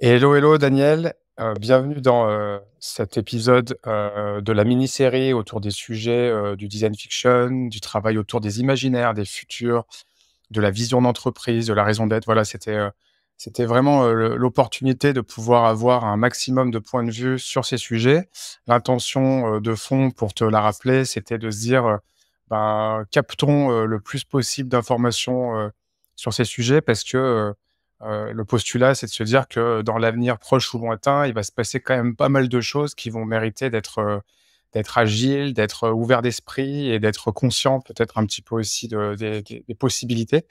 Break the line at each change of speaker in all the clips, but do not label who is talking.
Hello, hello Daniel, euh, bienvenue dans euh, cet épisode euh, de la mini-série autour des sujets du design fiction, du travail autour des imaginaires, des futurs, de la vision d'entreprise, de la raison d'être. Voilà, c'était c'était vraiment l'opportunité de pouvoir avoir un maximum de points de vue sur ces sujets. L'intention de fond, pour te la rappeler, c'était de se dire, ben, captons le plus possible d'informations sur ces sujets parce que euh, le postulat, c'est de se dire que dans l'avenir proche ou lointain, il va se passer quand même pas mal de choses qui vont mériter d'être euh, d'être agile, d'être euh, ouvert d'esprit et d'être conscient peut-être un petit peu aussi des, possibilités.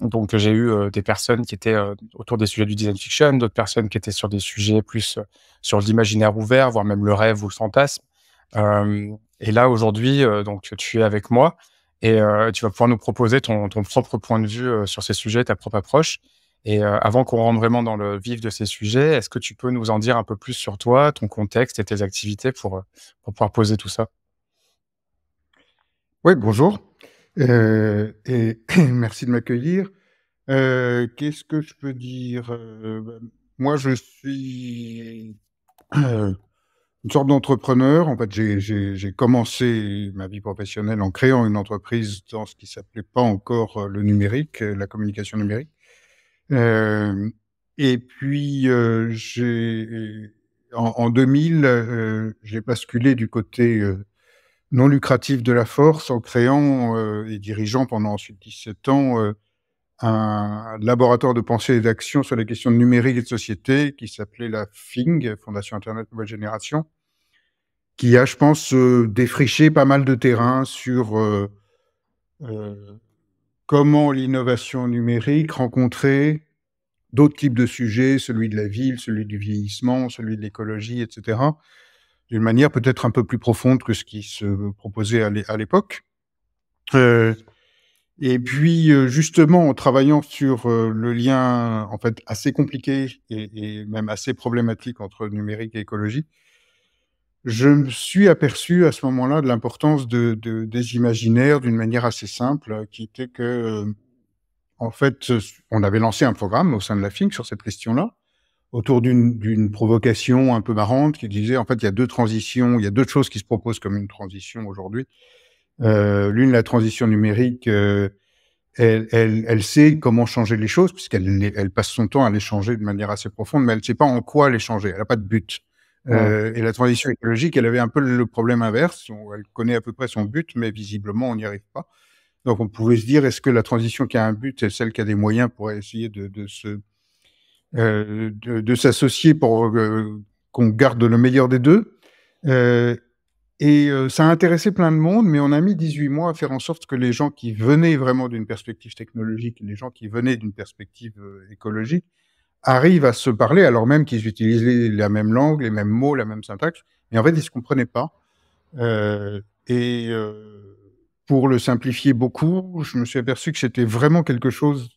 donc j'ai eu des personnes qui étaient autour des sujets du design fiction, d'autres personnes qui étaient sur des sujets plus sur l'imaginaire ouvert, voire même le rêve ou le fantasme. et là aujourd'hui, donc tu es avec moi. Et euh, tu vas pouvoir nous proposer ton, propre point de vue euh, sur ces sujets, ta propre approche. Et euh, avant qu'on rentre vraiment dans le vif de ces sujets, est-ce que tu peux nous en dire un peu plus sur toi, ton contexte et tes activités pour, pouvoir poser tout ça
Oui, bonjour. et merci de m'accueillir. Qu'est-ce que je peux dire bah, Moi, je suis une sorte d'entrepreneur. En fait, j'ai commencé ma vie professionnelle en créant une entreprise dans ce qui s'appelait pas encore euh, le numérique, euh, la communication numérique. Euh, et puis, j'ai en, 2000, j'ai basculé du côté non lucratif de la force en créant et dirigeant pendant ensuite 17 ans un laboratoire de pensée et d'action sur les questions de numérique et de société qui s'appelait la FING, Fondation Internet Nouvelle Génération, qui a, je pense, euh, défriché pas mal de terrain sur euh, euh, comment l'innovation numérique rencontrait d'autres types de sujets, celui de la ville, celui du vieillissement, celui de l'écologie, etc., d'une manière peut-être un peu plus profonde que ce qui se proposait à l'époque. Euh, et puis, justement, en travaillant sur le lien, en fait, assez compliqué et, et même assez problématique entre numérique et écologie, je me suis aperçu à ce moment-là de l'importance des imaginaires d'une manière assez simple, euh, qui était que, euh, en fait, on avait lancé un programme au sein de la FINC sur cette question-là, autour d'une provocation un peu marrante qui disait, en fait, il y a deux transitions, il y a deux choses qui se proposent comme une transition aujourd'hui. Euh, l'une, la transition numérique, elle, sait comment changer les choses, puisqu'elle passe son temps à les changer de manière assez profonde, mais elle ne sait pas en quoi les changer, elle n'a pas de but. Euh, et la transition écologique, elle avait un peu le problème inverse. elle connaît à peu près son but, mais visiblement, on n'y arrive pas. Donc, on pouvait se dire, est-ce que la transition qui a un but est celle qui a des moyens pour essayer de, se, euh, de, s'associer pour euh, qu'on garde le meilleur des deux et ça a intéressé plein de monde, mais on a mis 18 mois à faire en sorte que les gens qui venaient vraiment d'une perspective technologique, les gens qui venaient d'une perspective écologique, arrivent à se parler alors même qu'ils utilisent la même langue, les mêmes mots, la même syntaxe, mais en fait, ils ne se comprenaient pas. Euh, et euh, pour le simplifier beaucoup, je me suis aperçu que c'était vraiment quelque chose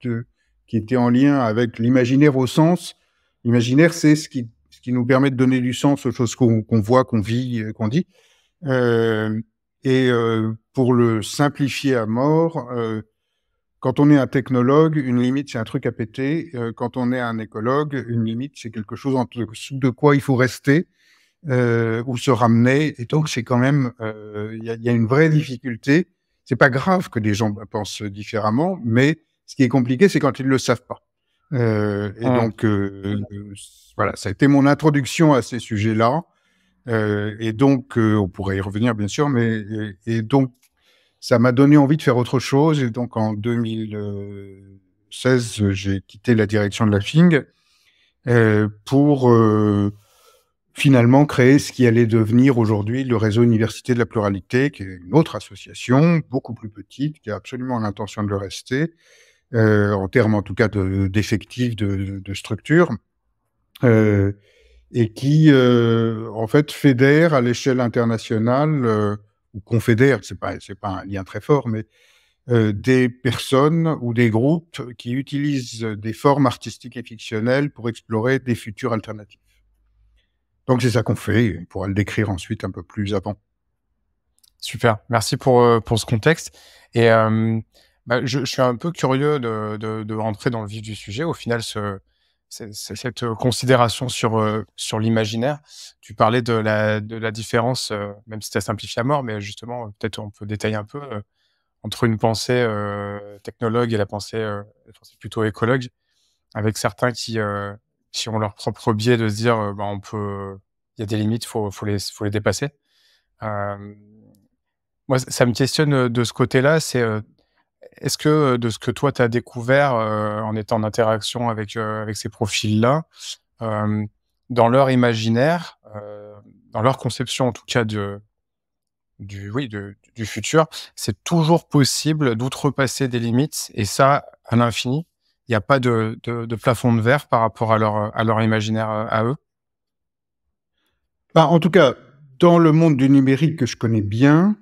qui était en lien avec l'imaginaire au sens. L'imaginaire, c'est ce qui, nous permet de donner du sens aux choses qu'on voit, qu'on vit, euh, qu'on dit. et pour le simplifier à mort, quand on est un technologue, une limite, c'est un truc à péter. Euh, quand on est un écologue, une limite, c'est quelque chose en dessous de quoi il faut rester euh, ou se ramener. Et donc, c'est quand même, euh, il y, a, y, a, une vraie difficulté. C'est pas grave que des gens pensent différemment, mais ce qui est compliqué, c'est quand ils ne le savent pas. Euh, et mmh. donc, euh, voilà, ça a été mon introduction à ces sujets-là. et donc, on pourrait y revenir, bien sûr, mais et donc, ça m'a donné envie de faire autre chose. Et donc, en 2016, j'ai quitté la direction de la FING euh, pour euh, finalement créer ce qui allait devenir aujourd'hui le réseau Université de la Pluralité, qui est une autre association, beaucoup plus petite, qui a absolument l'intention de le rester, euh, en termes en tout cas d'effectifs, de, de, structure, euh, et qui en fait fédère à l'échelle internationale ou confédère, c'est pas c'est pas un lien très fort, mais des personnes ou des groupes qui utilisent des formes artistiques et fictionnelles pour explorer des futurs alternatifs.
Donc c'est ça qu'on fait. On
pourra le décrire ensuite un peu plus avant.
Super, merci pour ce contexte. Et bah, je, suis un peu curieux de, de, rentrer dans le vif du sujet. Au final, ce cette euh, considération sur, euh, sur l'imaginaire. Tu parlais de la, de la différence, euh, même si tu as simplifié à mort, mais justement, peut-être on peut détailler un peu entre une pensée technologue et la pensée, plutôt écologue, avec certains qui, qui ont leur propre biais de se dire bah, on peut, il y a des limites, il faut, faut, les, faut les dépasser. moi, ça me questionne de ce côté-là, c'est est-ce que euh, de ce que toi, tu as découvert euh, en étant en interaction avec, euh, avec ces profils-là, dans leur imaginaire, dans leur conception en tout cas de, du, oui, de, du futur, c'est toujours possible d'outrepasser des limites et ça à l'infini Il n'y a pas de, de, plafond de verre par rapport à leur, à leur imaginaire à eux
bah, En tout cas, dans le monde du numérique que je connais bien,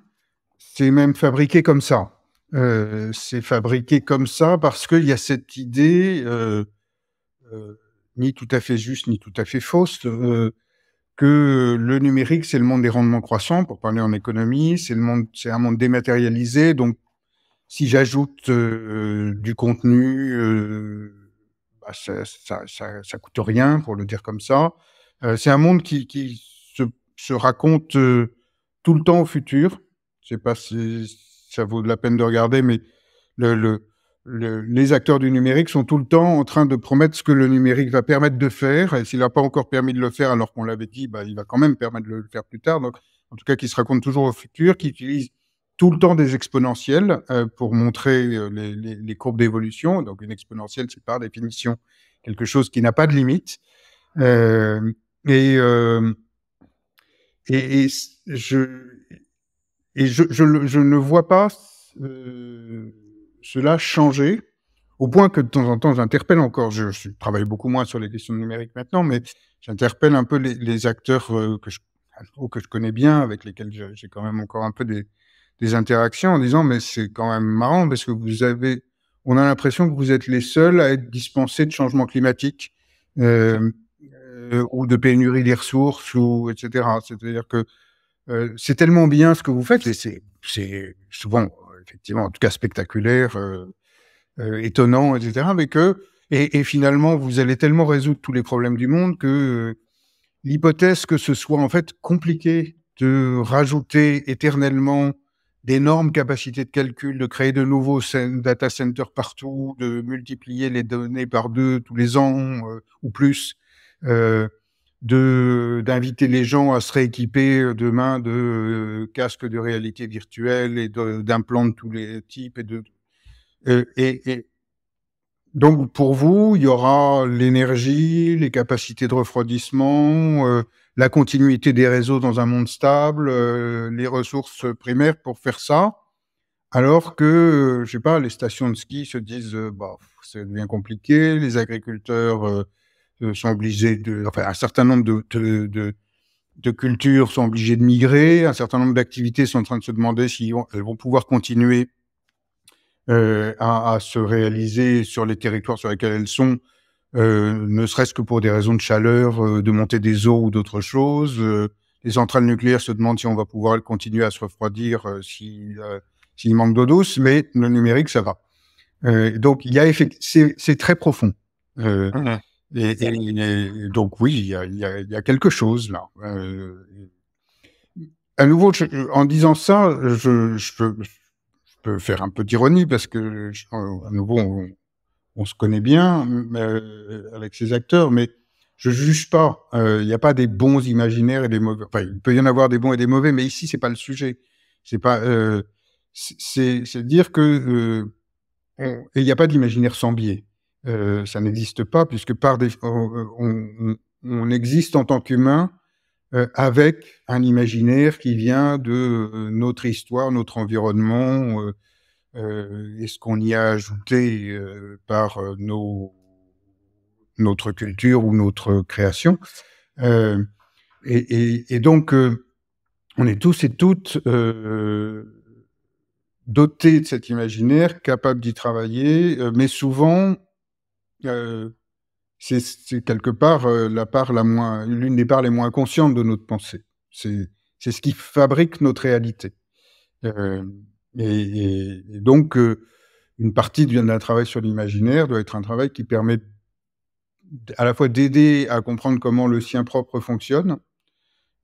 c'est même fabriqué comme ça. Euh, c'est fabriqué comme ça parce qu'il y a cette idée, euh, euh, ni tout à fait juste, ni tout à fait fausse, que le numérique, c'est le monde des rendements croissants, pour parler en économie, c'est un monde dématérialisé, donc si j'ajoute du contenu, bah, ça, coûte rien, pour le dire comme ça. c'est un monde qui, se, se raconte tout le temps au futur. C'est pas si ça vaut la peine de regarder, mais le, les acteurs du numérique sont tout le temps en train de promettre ce que le numérique va permettre de faire. Et s'il n'a pas encore permis de le faire alors qu'on l'avait dit, bah, il va quand même permettre de le faire plus tard. Donc, en tout cas, qui se raconte toujours au futur, qui utilise tout le temps des exponentielles euh, pour montrer euh, les, courbes d'évolution. Donc, une exponentielle, c'est par définition quelque chose qui n'a pas de limite. Euh, et, et, je, et je, je, ne vois pas euh, cela changer, au point que de temps en temps, j'interpelle encore. Je, travaille beaucoup moins sur les questions numériques maintenant, mais j'interpelle un peu les, les acteurs euh, que, je, que je connais bien, avec lesquels j'ai quand même encore un peu des, des interactions, en disant mais c'est quand même marrant parce que vous avez, on a l'impression que vous êtes les seuls à être dispensés de changement climatique. Euh, euh ou de pénurie des ressources, ou etc. C'est-à-dire que c'est tellement bien ce que vous faites, et c'est souvent, effectivement, en tout cas spectaculaire, étonnant, etc. Mais que, et, finalement, vous allez tellement résoudre tous les problèmes du monde que l'hypothèse que ce soit en fait compliqué de rajouter éternellement d'énormes capacités de calcul, de créer de nouveaux data centers partout, de multiplier les données par deux tous les ans ou plus, d'inviter les gens à se rééquiper euh, demain de euh, casques de réalité virtuelle et d'implants de, tous les types et de euh, et, donc pour vous, il y aura l'énergie, les capacités de refroidissement, la continuité des réseaux dans un monde stable, les ressources primaires pour faire ça, alors que, je sais pas, les stations de ski se disent, bah, ça devient compliqué, les agriculteurs euh, sont obligés de, enfin, un certain nombre de, de, de, cultures sont obligées de migrer, un certain nombre d'activités sont en train de se demander si elles vont pouvoir continuer euh, à, à, se réaliser sur les territoires sur lesquels elles sont, euh, ne serait-ce que pour des raisons de chaleur, euh, de montée des eaux ou d'autres choses. Euh, les centrales nucléaires se demandent si on va pouvoir continuer à se refroidir s'il manque d'eau douce, mais le numérique, ça va. donc, il y a c'est très profond. Mmh. Et, donc oui, il y, a, quelque chose là. Euh, à nouveau, en disant ça, je, peux, je, peux, faire un peu d'ironie parce que euh, à nouveau, on, se connaît bien euh, avec ces acteurs, mais je juge pas. Il n'y a pas des bons imaginaires et des mauvais. Enfin, il peut y en avoir des bons et des mauvais, mais ici, c'est pas le sujet. C'est pas. c'est dire que il n'y a pas d'imaginaire sans biais. Euh, ça n'existe pas, puisque par des, euh, on, existe en tant qu'humain euh, avec un imaginaire qui vient de notre histoire, notre environnement, euh, et ce qu'on y a ajouté par nos, notre culture ou notre création. et, donc, on est tous et toutes dotés de cet imaginaire, capables d'y travailler, mais souvent euh, c'est quelque part euh, la part la moins, l'une des parts les moins conscientes de notre pensée. C'est ce qui fabrique notre réalité. Euh, et, donc, une partie du travail sur l'imaginaire doit être un travail qui permet à la fois d'aider à comprendre comment le sien propre fonctionne,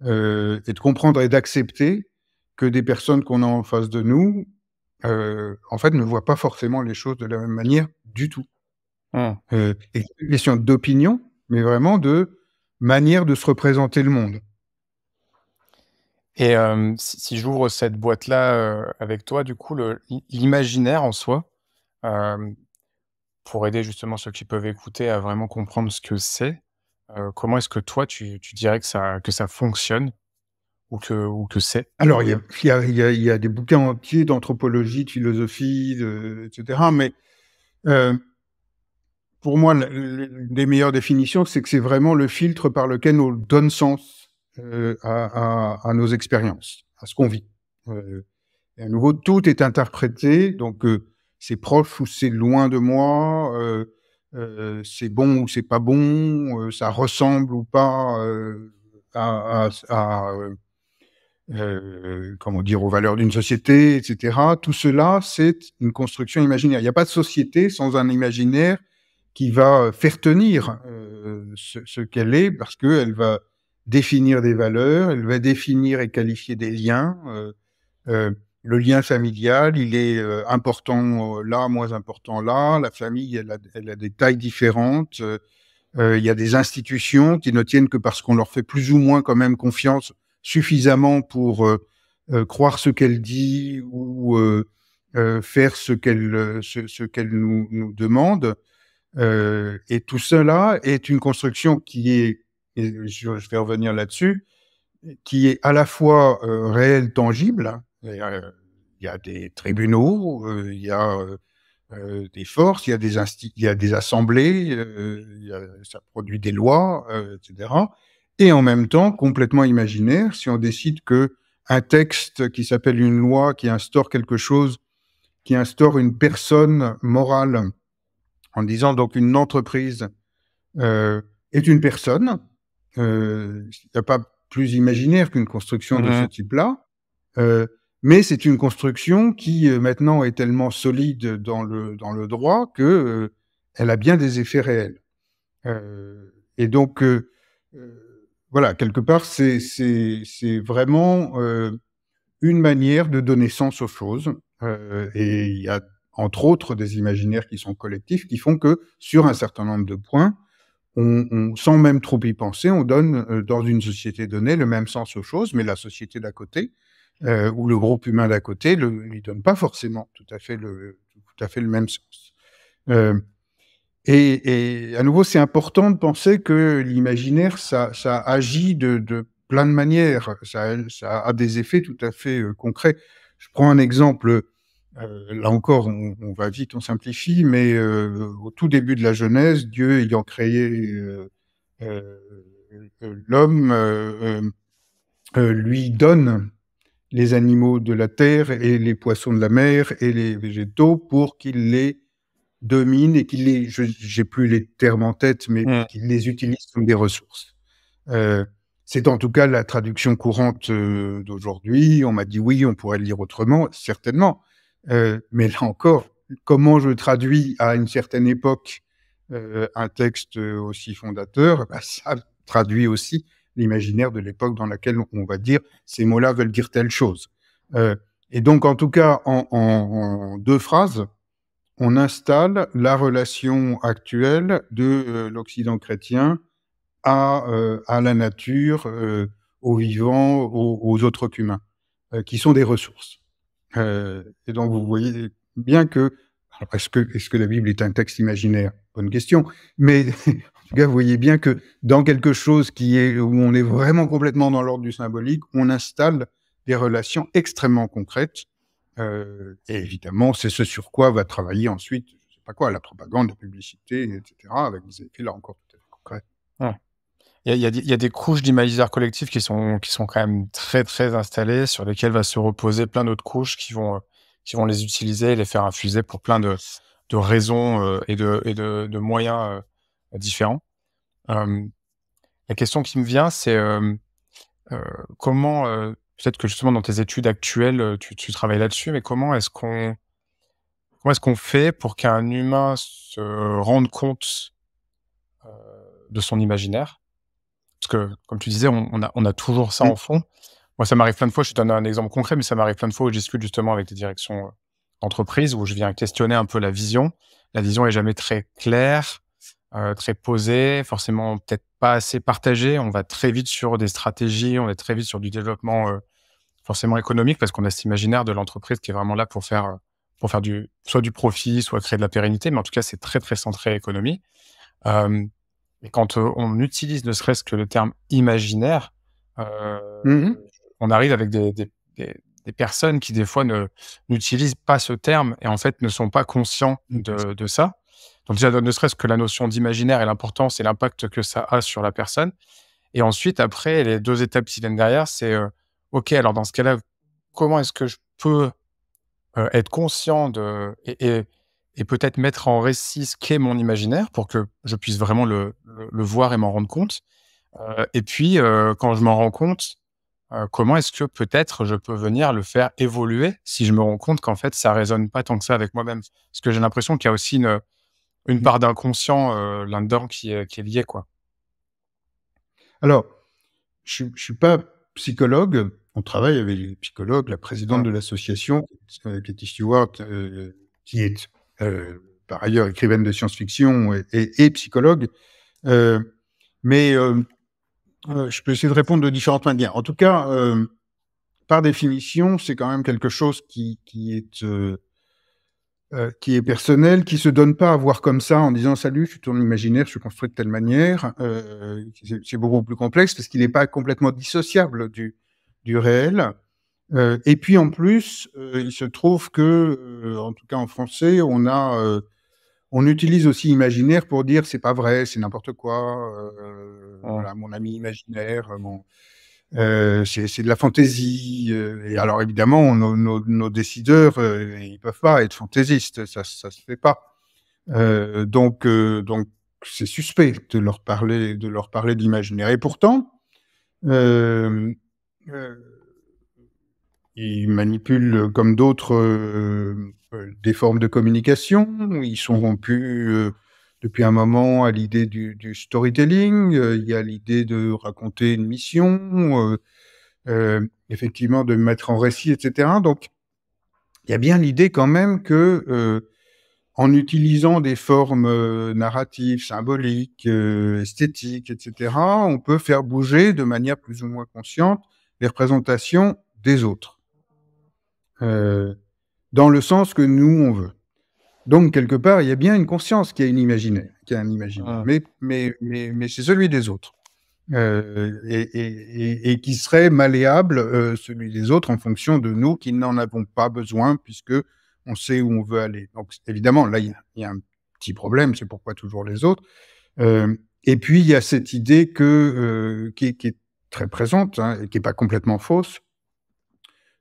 et de comprendre et d'accepter que des personnes qu'on a en face de nous, en fait, ne voient pas forcément les choses de la même manière du tout. Ah. Euh, une question d'opinion, mais vraiment de manière de se représenter le monde.
Et euh, si, j'ouvre cette boîte-là euh, avec toi, du coup, l'imaginaire en soi, pour aider justement ceux qui peuvent écouter à vraiment comprendre ce que c'est, comment est-ce que toi, tu, dirais que ça, que ça fonctionne ou que, ou que c'est Alors, il y,
y a, des bouquins entiers d'anthropologie, de philosophie, etc. Mais pour moi, l'une des meilleures définitions, c'est que c'est vraiment le filtre par lequel on donne sens euh, à, nos expériences, à ce qu'on vit. Euh, et à nouveau, tout est interprété, donc euh, c'est proche ou c'est loin de moi, c'est bon ou c'est pas bon, ça ressemble ou pas à, comment dire, aux valeurs d'une société, etc. Tout cela, c'est une construction imaginaire. Il n'y a pas de société sans un imaginaire qui va euh, faire tenir euh, ce, qu'elle est, parce qu'elle va définir des valeurs, elle va définir et qualifier des liens. Euh, le lien familial, il est important là, moins important là. La famille, elle a, des tailles différentes. il y a des institutions qui ne tiennent que parce qu'on leur fait plus ou moins quand même confiance suffisamment pour croire ce qu'elle dit ou faire ce qu'elle nous, demande. Euh, et tout cela est une construction qui est, je, vais revenir là-dessus, qui est à la fois réel, euh, réelle, tangible. Hein, euh, il y a des tribunaux, il y a des forces, il y a des, il y a des assemblées, ça produit des lois, etc. Et en même temps, complètement imaginaire, si on décide que un texte qui s'appelle une loi qui instaure quelque chose, qui instaure une personne morale en disant donc une entreprise euh, est une personne. Il euh, n'y a pas plus imaginaire qu'une construction de ce mhm. type-là. Euh, mais c'est une construction qui euh, maintenant est tellement solide dans le, dans le droit que elle a bien des effets réels. et donc, voilà, quelque part, c'est, c'est, c'est vraiment une manière de donner sens aux choses. et il y a entre autres des imaginaires qui sont collectifs, qui font que sur un certain nombre de points, on, sans même trop y penser, on donne euh, dans une société donnée le même sens aux choses, mais la société d'à côté euh, ou le groupe humain d'à côté ne lui donne pas forcément tout à fait le, tout à fait le même sens. Euh, et, à nouveau, c'est important de penser que l'imaginaire, ça, agit de, plein de manières, ça, ça, a des effets tout à fait concrets. Je prends un exemple euh, là encore, on, va vite, on simplifie, mais euh, au tout début de la Genèse, Dieu ayant créé euh, l'homme, lui donne les animaux de la terre et les poissons de la mer et les végétaux pour qu'il les domine et qu'il les, j'ai plus les en tête, mais mmh. qu'il les utilise comme des ressources. C'est en tout cas la traduction courante d'aujourd'hui. On m'a dit oui, on pourrait le lire autrement, certainement. Euh, mais là encore, comment je traduis à une certaine époque euh, un texte aussi fondateur bah, Ça traduit aussi l'imaginaire de l'époque dans laquelle on va dire ces mots-là veulent dire telle chose. Euh, et donc, en tout cas, en, deux phrases, on installe la relation actuelle de l'Occident chrétien à, la nature, aux vivants, aux, aux autres qu'humains, qui sont des ressources. Euh, et donc vous voyez bien que, est-ce que, est que la Bible est un texte imaginaire Bonne question. Mais en tout cas, vous voyez bien que dans quelque chose qui est, où on est vraiment complètement dans l'ordre du symbolique, on installe des relations extrêmement concrètes. Euh, et évidemment, c'est ce sur quoi va travailler ensuite, je sais pas quoi, la propagande, la publicité, etc., avec des effets là encore tout à fait concrets
il y, y a, des couches d'imaginaire collectif qui sont, qui sont quand même très, très installées, sur lesquelles va se reposer plein d'autres couches qui vont, euh, qui vont les utiliser les faire infuser pour plein de, de raisons euh, et, de, et de, moyens euh, différents. la question qui me vient, c'est comment, peut-être que justement dans tes études actuelles, tu, tu travailles là-dessus, mais comment est-ce qu'on comment est-ce qu'on fait pour qu'un humain se rende compte de son imaginaire parce que, comme tu disais, on, a, on a, toujours ça en fond. Moi, ça m'arrive plein de fois, je te donne un exemple concret, mais ça m'arrive plein de fois où je discute justement avec des directions euh, d'entreprise, où je viens questionner un peu la vision. La vision n'est jamais très claire, euh, très posée, forcément peut-être pas assez partagée. On va très vite sur des stratégies, on est très vite sur du développement euh, forcément économique, parce qu'on a cet imaginaire de l'entreprise qui est vraiment là pour faire, pour faire du, soit du profit, soit créer de la pérennité, mais en tout cas, c'est très, très centré économie. Et quand euh, on utilise ne serait-ce que le terme imaginaire, euh, mmh on arrive avec des, personnes qui des fois ne n'utilisent pas ce terme et en fait ne sont pas conscients mmh, de, ça. Donc déjà, ne serait-ce que la notion d'imaginaire et l'importance et l'impact que ça a sur la personne. Et ensuite, après, les deux étapes qui viennent derrière, c'est euh, OK, alors dans ce cas-là, comment est-ce que je peux être conscient de, et et peut-être mettre en récit ce qu'est mon imaginaire pour que je puisse vraiment le, voir et m'en rendre compte. Euh, et puis, euh, quand je m'en rends compte, euh, comment est-ce que peut-être je peux venir le faire évoluer si je me rends compte qu'en fait, ça résonne pas tant que ça avec moi-même Parce que j'ai l'impression qu'il y a aussi une, mmh. part d'inconscient là-dedans qui, est liée. Quoi.
Alors, je ne suis pas psychologue. On travaille avec les psychologues, la présidente ah. de l'association, Katie Stewart, qui est euh, par ailleurs écrivaine de science-fiction et, psychologue. Euh, mais euh, je peux essayer de répondre de différentes manières. En tout cas, par définition, c'est quand même quelque chose qui, est euh, qui est personnel, qui se donne pas à voir comme ça en disant salut, je suis ton imaginaire, je suis construit de telle manière. c'est beaucoup plus complexe parce qu'il n'est pas complètement dissociable du réel. Euh, et puis en plus, euh, il se trouve que, euh, en tout cas en français, on a, on utilise aussi imaginaire pour dire c'est pas vrai, c'est n'importe quoi. mon ami imaginaire, c'est de la fantaisie. et alors évidemment, nos, décideurs, ils peuvent pas être fantaisistes, ça, ça se fait pas. donc, donc c'est suspect de leur parler, de leur parler d'imaginaire. Et pourtant, ils manipulent comme d'autres euh, euh, des formes de communication. Ils sont rompus euh, depuis un moment à l'idée du, storytelling. Il y a l'idée de raconter une mission, effectivement de mettre en récit, etc. Donc, il y a bien l'idée quand même que en utilisant des formes narratives, symboliques, esthétiques, etc., on peut faire bouger de manière plus ou moins consciente les représentations des autres. Euh, dans le sens que nous, on veut. Donc, quelque part, il y a bien une conscience qui a, une imaginaire, qui a un imaginaire, ah. mais, mais, mais, c'est celui des autres. Euh, et, qui serait malléable euh, celui des autres en fonction de nous qui n'en avons pas besoin puisque on sait où on veut aller. Donc évidemment, là, il y, a un petit problème, c'est pourquoi toujours les autres. et puis, il y a cette idée que, qui, est très présente hein, et qui n'est pas complètement fausse,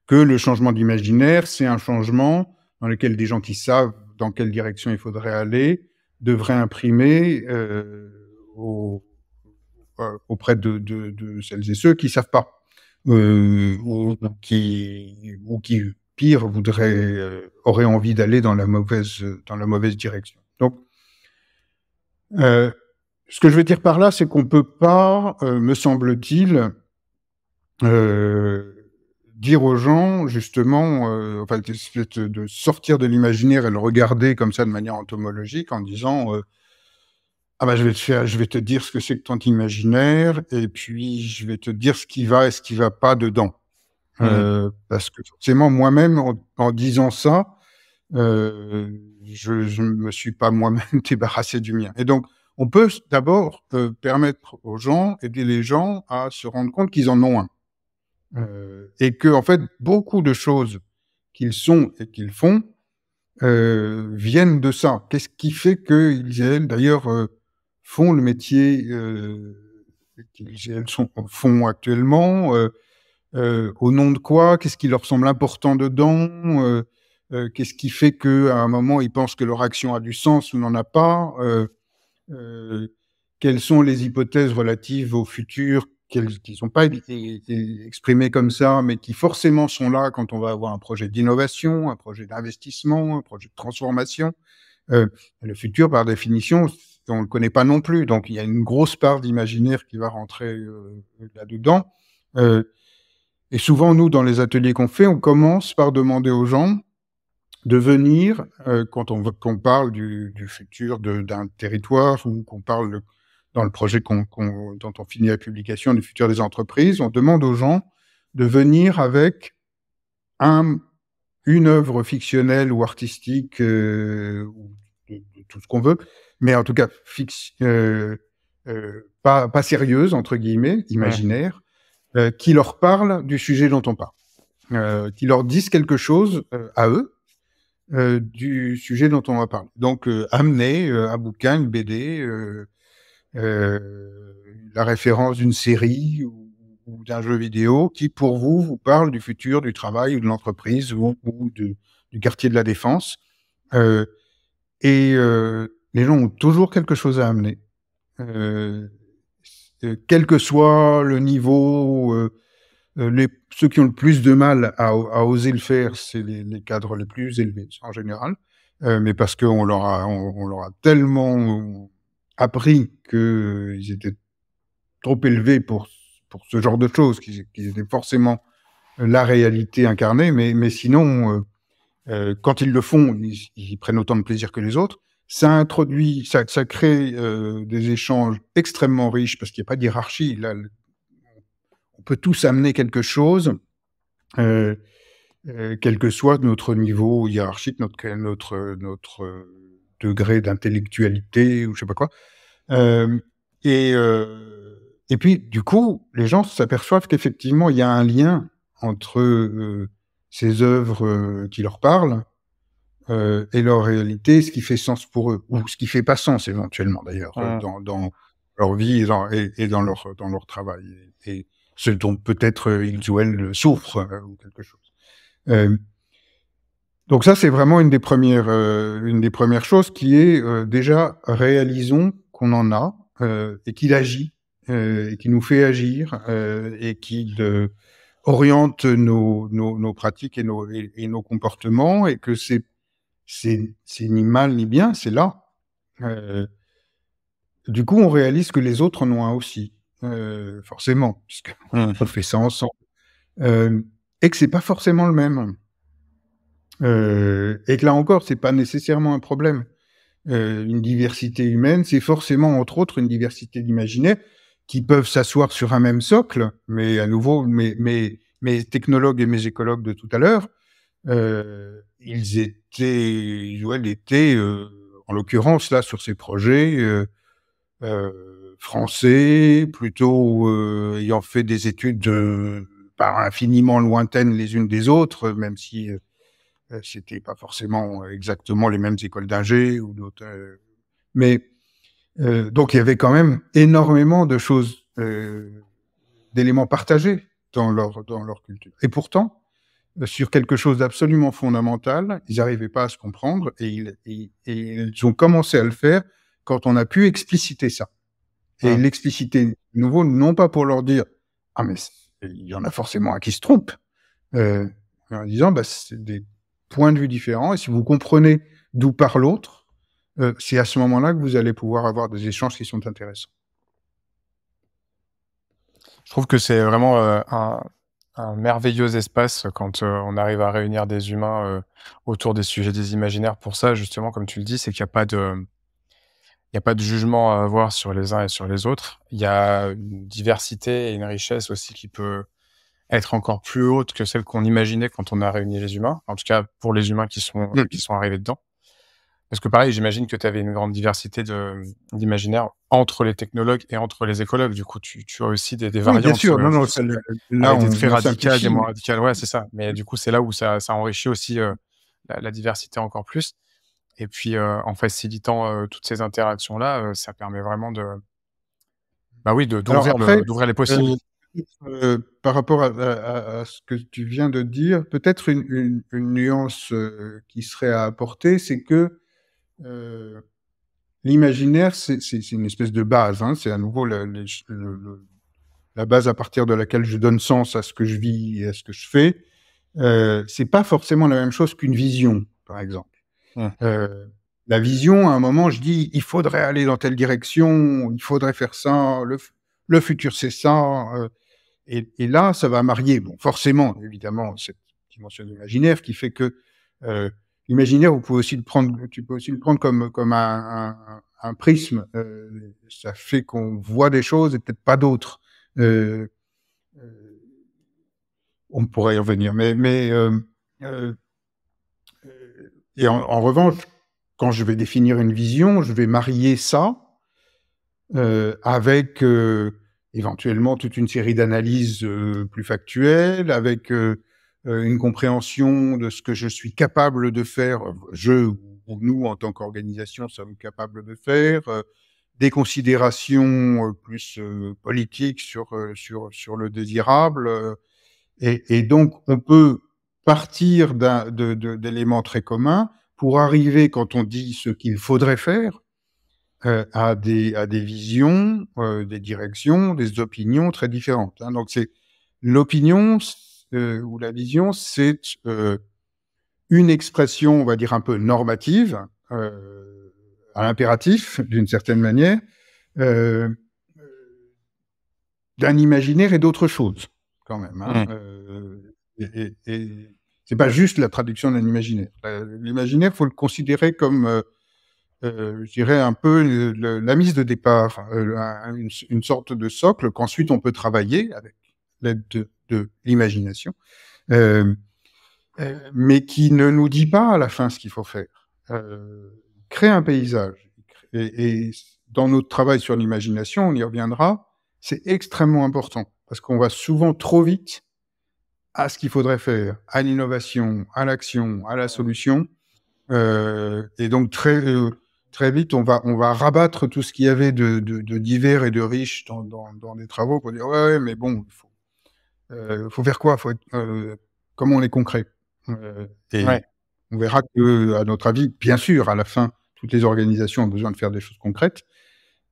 que le changement d'imaginaire, c'est un changement dans lequel des gens qui savent dans quelle direction il faudrait aller devraient imprimer euh, euh, auprès de, celles et ceux qui ne savent pas euh, ou, qui, ou qui, pire, voudraient, auraient envie d'aller dans, la mauvaise, dans la mauvaise direction. Donc, ce que je veux dire par là, c'est qu'on ne peut pas, me semble-t-il, euh, dire aux gens justement, euh, enfin, de sortir de l'imaginaire et le regarder comme ça de manière entomologique en disant euh, ah ben je vais te faire, je vais te dire ce que c'est que ton imaginaire et puis je vais te dire ce qui va et ce qui ne va pas dedans. Mmh. Euh, parce que forcément moi-même en, disant ça, je, je me suis pas moi-même débarrassé du mien. Et donc on peut d'abord permettre aux gens, aider les gens à se rendre compte qu'ils en ont un. Euh, et que, en fait, beaucoup de choses qu'ils sont et qu'ils font euh, viennent de ça. Qu'est-ce qui fait qu'ils et d'ailleurs, euh, font le métier qu'ils et sont, font actuellement Au nom de quoi Qu'est-ce qui leur semble important dedans Qu'est-ce qui fait qu'à un moment, ils pensent que leur action a du sens ou n'en a pas quelles sont les hypothèses relatives au futur qui ne sont pas exprimés comme ça, mais qui forcément sont là quand on va avoir un projet d'innovation, un projet d'investissement, un projet de transformation. Euh, le futur, par définition, on ne le connaît pas non plus. Donc, il y a une grosse part d'imaginaire qui va rentrer euh, là-dedans. Euh, et souvent, nous, dans les ateliers qu'on fait, on commence par demander aux gens de venir, quand on, veut qu'on parle du, du futur d'un territoire ou qu'on parle... De, dans le projet dont on finit la publication du futur des entreprises, on demande aux gens de venir avec un, une œuvre fictionnelle ou artistique, euh, ou tout ce qu'on veut, mais en tout cas euh, euh, pas, pas, sérieuse, entre guillemets, imaginaire, qui leur parle du sujet dont on parle, qui leur disent quelque chose à eux, du sujet dont on va parler. Donc, amener un bouquin, une BD, euh, la référence d'une série ou, d'un jeu vidéo qui, pour vous, vous parle du futur du travail ou de l'entreprise ou, du quartier de la défense. Euh, et euh, les gens ont toujours quelque chose à amener. Euh, euh quel que soit le niveau, les, ceux qui ont le plus de mal à, oser le faire, c'est les, cadres les plus élevés en général. mais parce qu'on leur, a, on leur a tellement appris qu'ils étaient trop élevés pour, pour ce genre de choses, qu'ils étaient forcément euh, la réalité incarnée, mais, mais sinon, euh, euh, quand ils le font, ils, prennent autant de plaisir que les autres. Ça introduit, ça, ça crée des échanges extrêmement riches parce qu'il n'y a pas d'hierarchie. Là, on peut tous amener quelque chose, quel que soit notre niveau hiérarchique, notre, notre, notre degré d'intellectualité ou je sais pas quoi. Euh, et, euh, et puis, du coup, les gens s'aperçoivent qu'effectivement, il y a un lien entre euh, ces œuvres qui leur parlent et leur réalité, ce qui fait sens pour eux, ou ce qui fait pas sens éventuellement d'ailleurs, dans, leur vie et dans, leur, dans leur travail, et, ce dont peut-être ils ou elles souffrent, ou quelque chose. donc ça, c'est vraiment une des premières, une des premières choses qui est déjà réalisons qu'on en a euh, et qu'il agit euh, et qui nous fait agir euh, et qu'il oriente nos, pratiques et nos, et, nos comportements et que c'est ni mal ni bien, c'est là. du coup, on réalise que les autres en ont un aussi, euh, forcément, puisqu'on mmh. fait ça ensemble, et que c'est pas forcément le même. et que là encore, c'est pas nécessairement un problème. Euh, une diversité humaine, c'est forcément, entre autres, une diversité d'imaginaires qui peuvent s'asseoir sur un même socle, mais à nouveau, mes, technologues et mes écologues de tout à l'heure, euh, ils étaient, ouais, étaient euh, en l'occurrence, là, sur ces projets français, plutôt ayant fait des études par infiniment lointaines les unes des autres, même si euh, c'était pas forcément euh, exactement les mêmes écoles d'ingé ou d'autres, euh, mais donc il y avait quand même énormément de choses, d'éléments partagés dans leur dans leur culture. Et pourtant, sur quelque chose d'absolument fondamental, ils n'arrivaient pas à se comprendre et ils, et, ils, ont commencé à le faire quand on a pu expliciter ça. Et ah. l'expliciter de nouveau, non pas pour leur dire ah mais il y en a forcément un qui se trompe, en disant bah, c'est des point de vue différent, Et si vous comprenez d'où parle l'autre, euh, c'est à ce
moment-là que vous allez pouvoir avoir des échanges qui sont intéressants. Je trouve que c'est vraiment euh, un, merveilleux espace quand euh, on arrive à réunir des humains autour des sujets des imaginaires. Pour ça, justement, comme tu le dis, c'est qu'il a pas de... n'y a pas de jugement à avoir sur les uns et sur les autres. Il y a une diversité et une richesse aussi qui peut, être encore plus haute que celle qu'on imaginait quand on a réuni les humains, en tout cas pour les humains qui sont, hmm. qui sont arrivés dedans. Parce que pareil, j'imagine que tu avais une grande diversité d'imaginaires entre les technologues et entre les écologues. Du coup, tu, as aussi des, des bien sûr, euh, non, non, ça, euh, là, été très radical. des moins Ouais, c'est ça. Mais du coup, c'est là où ça, ça enrichit aussi euh, la, diversité encore plus. Et puis, en facilitant toutes ces interactions-là, ça permet vraiment de, bah oui, d'ouvrir les possibilités.
Euh, par rapport à, ce que tu viens de dire, peut-être une, nuance euh, qui serait à apporter, c'est que euh, l'imaginaire, c'est une espèce de base. Hein. c'est à nouveau la, base à partir de laquelle je donne sens à ce que je vis et à ce que je fais. c'est pas forcément la même chose qu'une vision, par exemple. la vision, à un moment, je dis, il faudrait aller dans telle direction, il faudrait faire ça, le, futur c'est ça, et, là, ça va marier, bon, forcément, évidemment, cette dimension de l'imaginaire qui fait que euh, l'imaginaire, vous pouvez aussi le prendre, tu peux aussi le prendre comme comme un, prisme. Euh, ça fait qu'on voit des choses et peut-être pas d'autres. Euh, on pourrait y revenir, mais mais et en, en, revanche, quand je vais définir une vision, je vais marier ça avec éventuellement toute une série d'analyses euh, plus factuelles, avec euh, euh, une compréhension de ce que je suis capable de faire, je ou nous en tant qu'organisation sommes capables de faire, des considérations plus politiques sur, sur, sur le désirable. et, donc, on peut partir d'éléments très communs pour arriver, quand on dit ce qu'il faudrait faire, euh, à des, des visions, euh, des directions, des opinions très différentes. Hein. Donc c'est l'opinion euh, ou la vision, c'est une expression, on va dire un peu normative, à l'impératif d'une certaine manière, d'un imaginaire et d'autre chose, quand même. Hein. Mmh. et, et c'est pas juste la traduction d'un imaginaire. L'imaginaire, il faut le considérer comme euh, je dirais un peu la mise de départ, euh, une, sorte de socle qu'ensuite on peut travailler avec l'aide de, l'imagination, euh, mais qui ne nous dit pas à la fin ce qu'il faut faire. créer un paysage. Et, et, dans notre travail sur l'imagination, on y reviendra, c'est extrêmement important parce qu'on va souvent trop vite à ce qu'il faudrait faire, à l'innovation, à l'action, à la solution. et donc très très vite, on va, on va rabattre tout ce qu'il y avait de, de, divers et de riches dans, dans, les travaux pour dire ouais, mais bon, il faut, euh, faut, faire quoi faut euh, Comment on est concret euh, et... On verra que, à notre avis, bien sûr, à la fin, toutes les organisations ont besoin de faire des choses concrètes,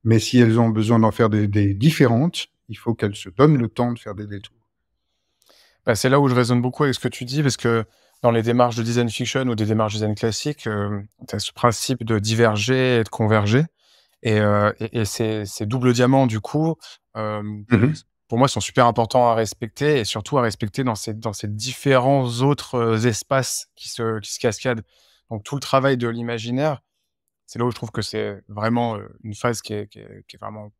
mais si elles ont besoin d'en faire des, différentes, il faut qu'elles se
donnent le temps de faire des détours. Bah, c'est là où je raisonne beaucoup avec ce que tu dis, parce que dans les démarches de design fiction ou des démarches de design classique, euh, tu as ce principe de diverger et de converger. Et, euh, ces, doubles diamants, du coup, euh, mm-hmm. pour moi, sont super importants à respecter et surtout à respecter dans ces, dans ces différents autres espaces qui se, qui se cascadent. Donc, tout le travail de l'imaginaire, c'est là où je trouve que c'est vraiment une phase qui est, vraiment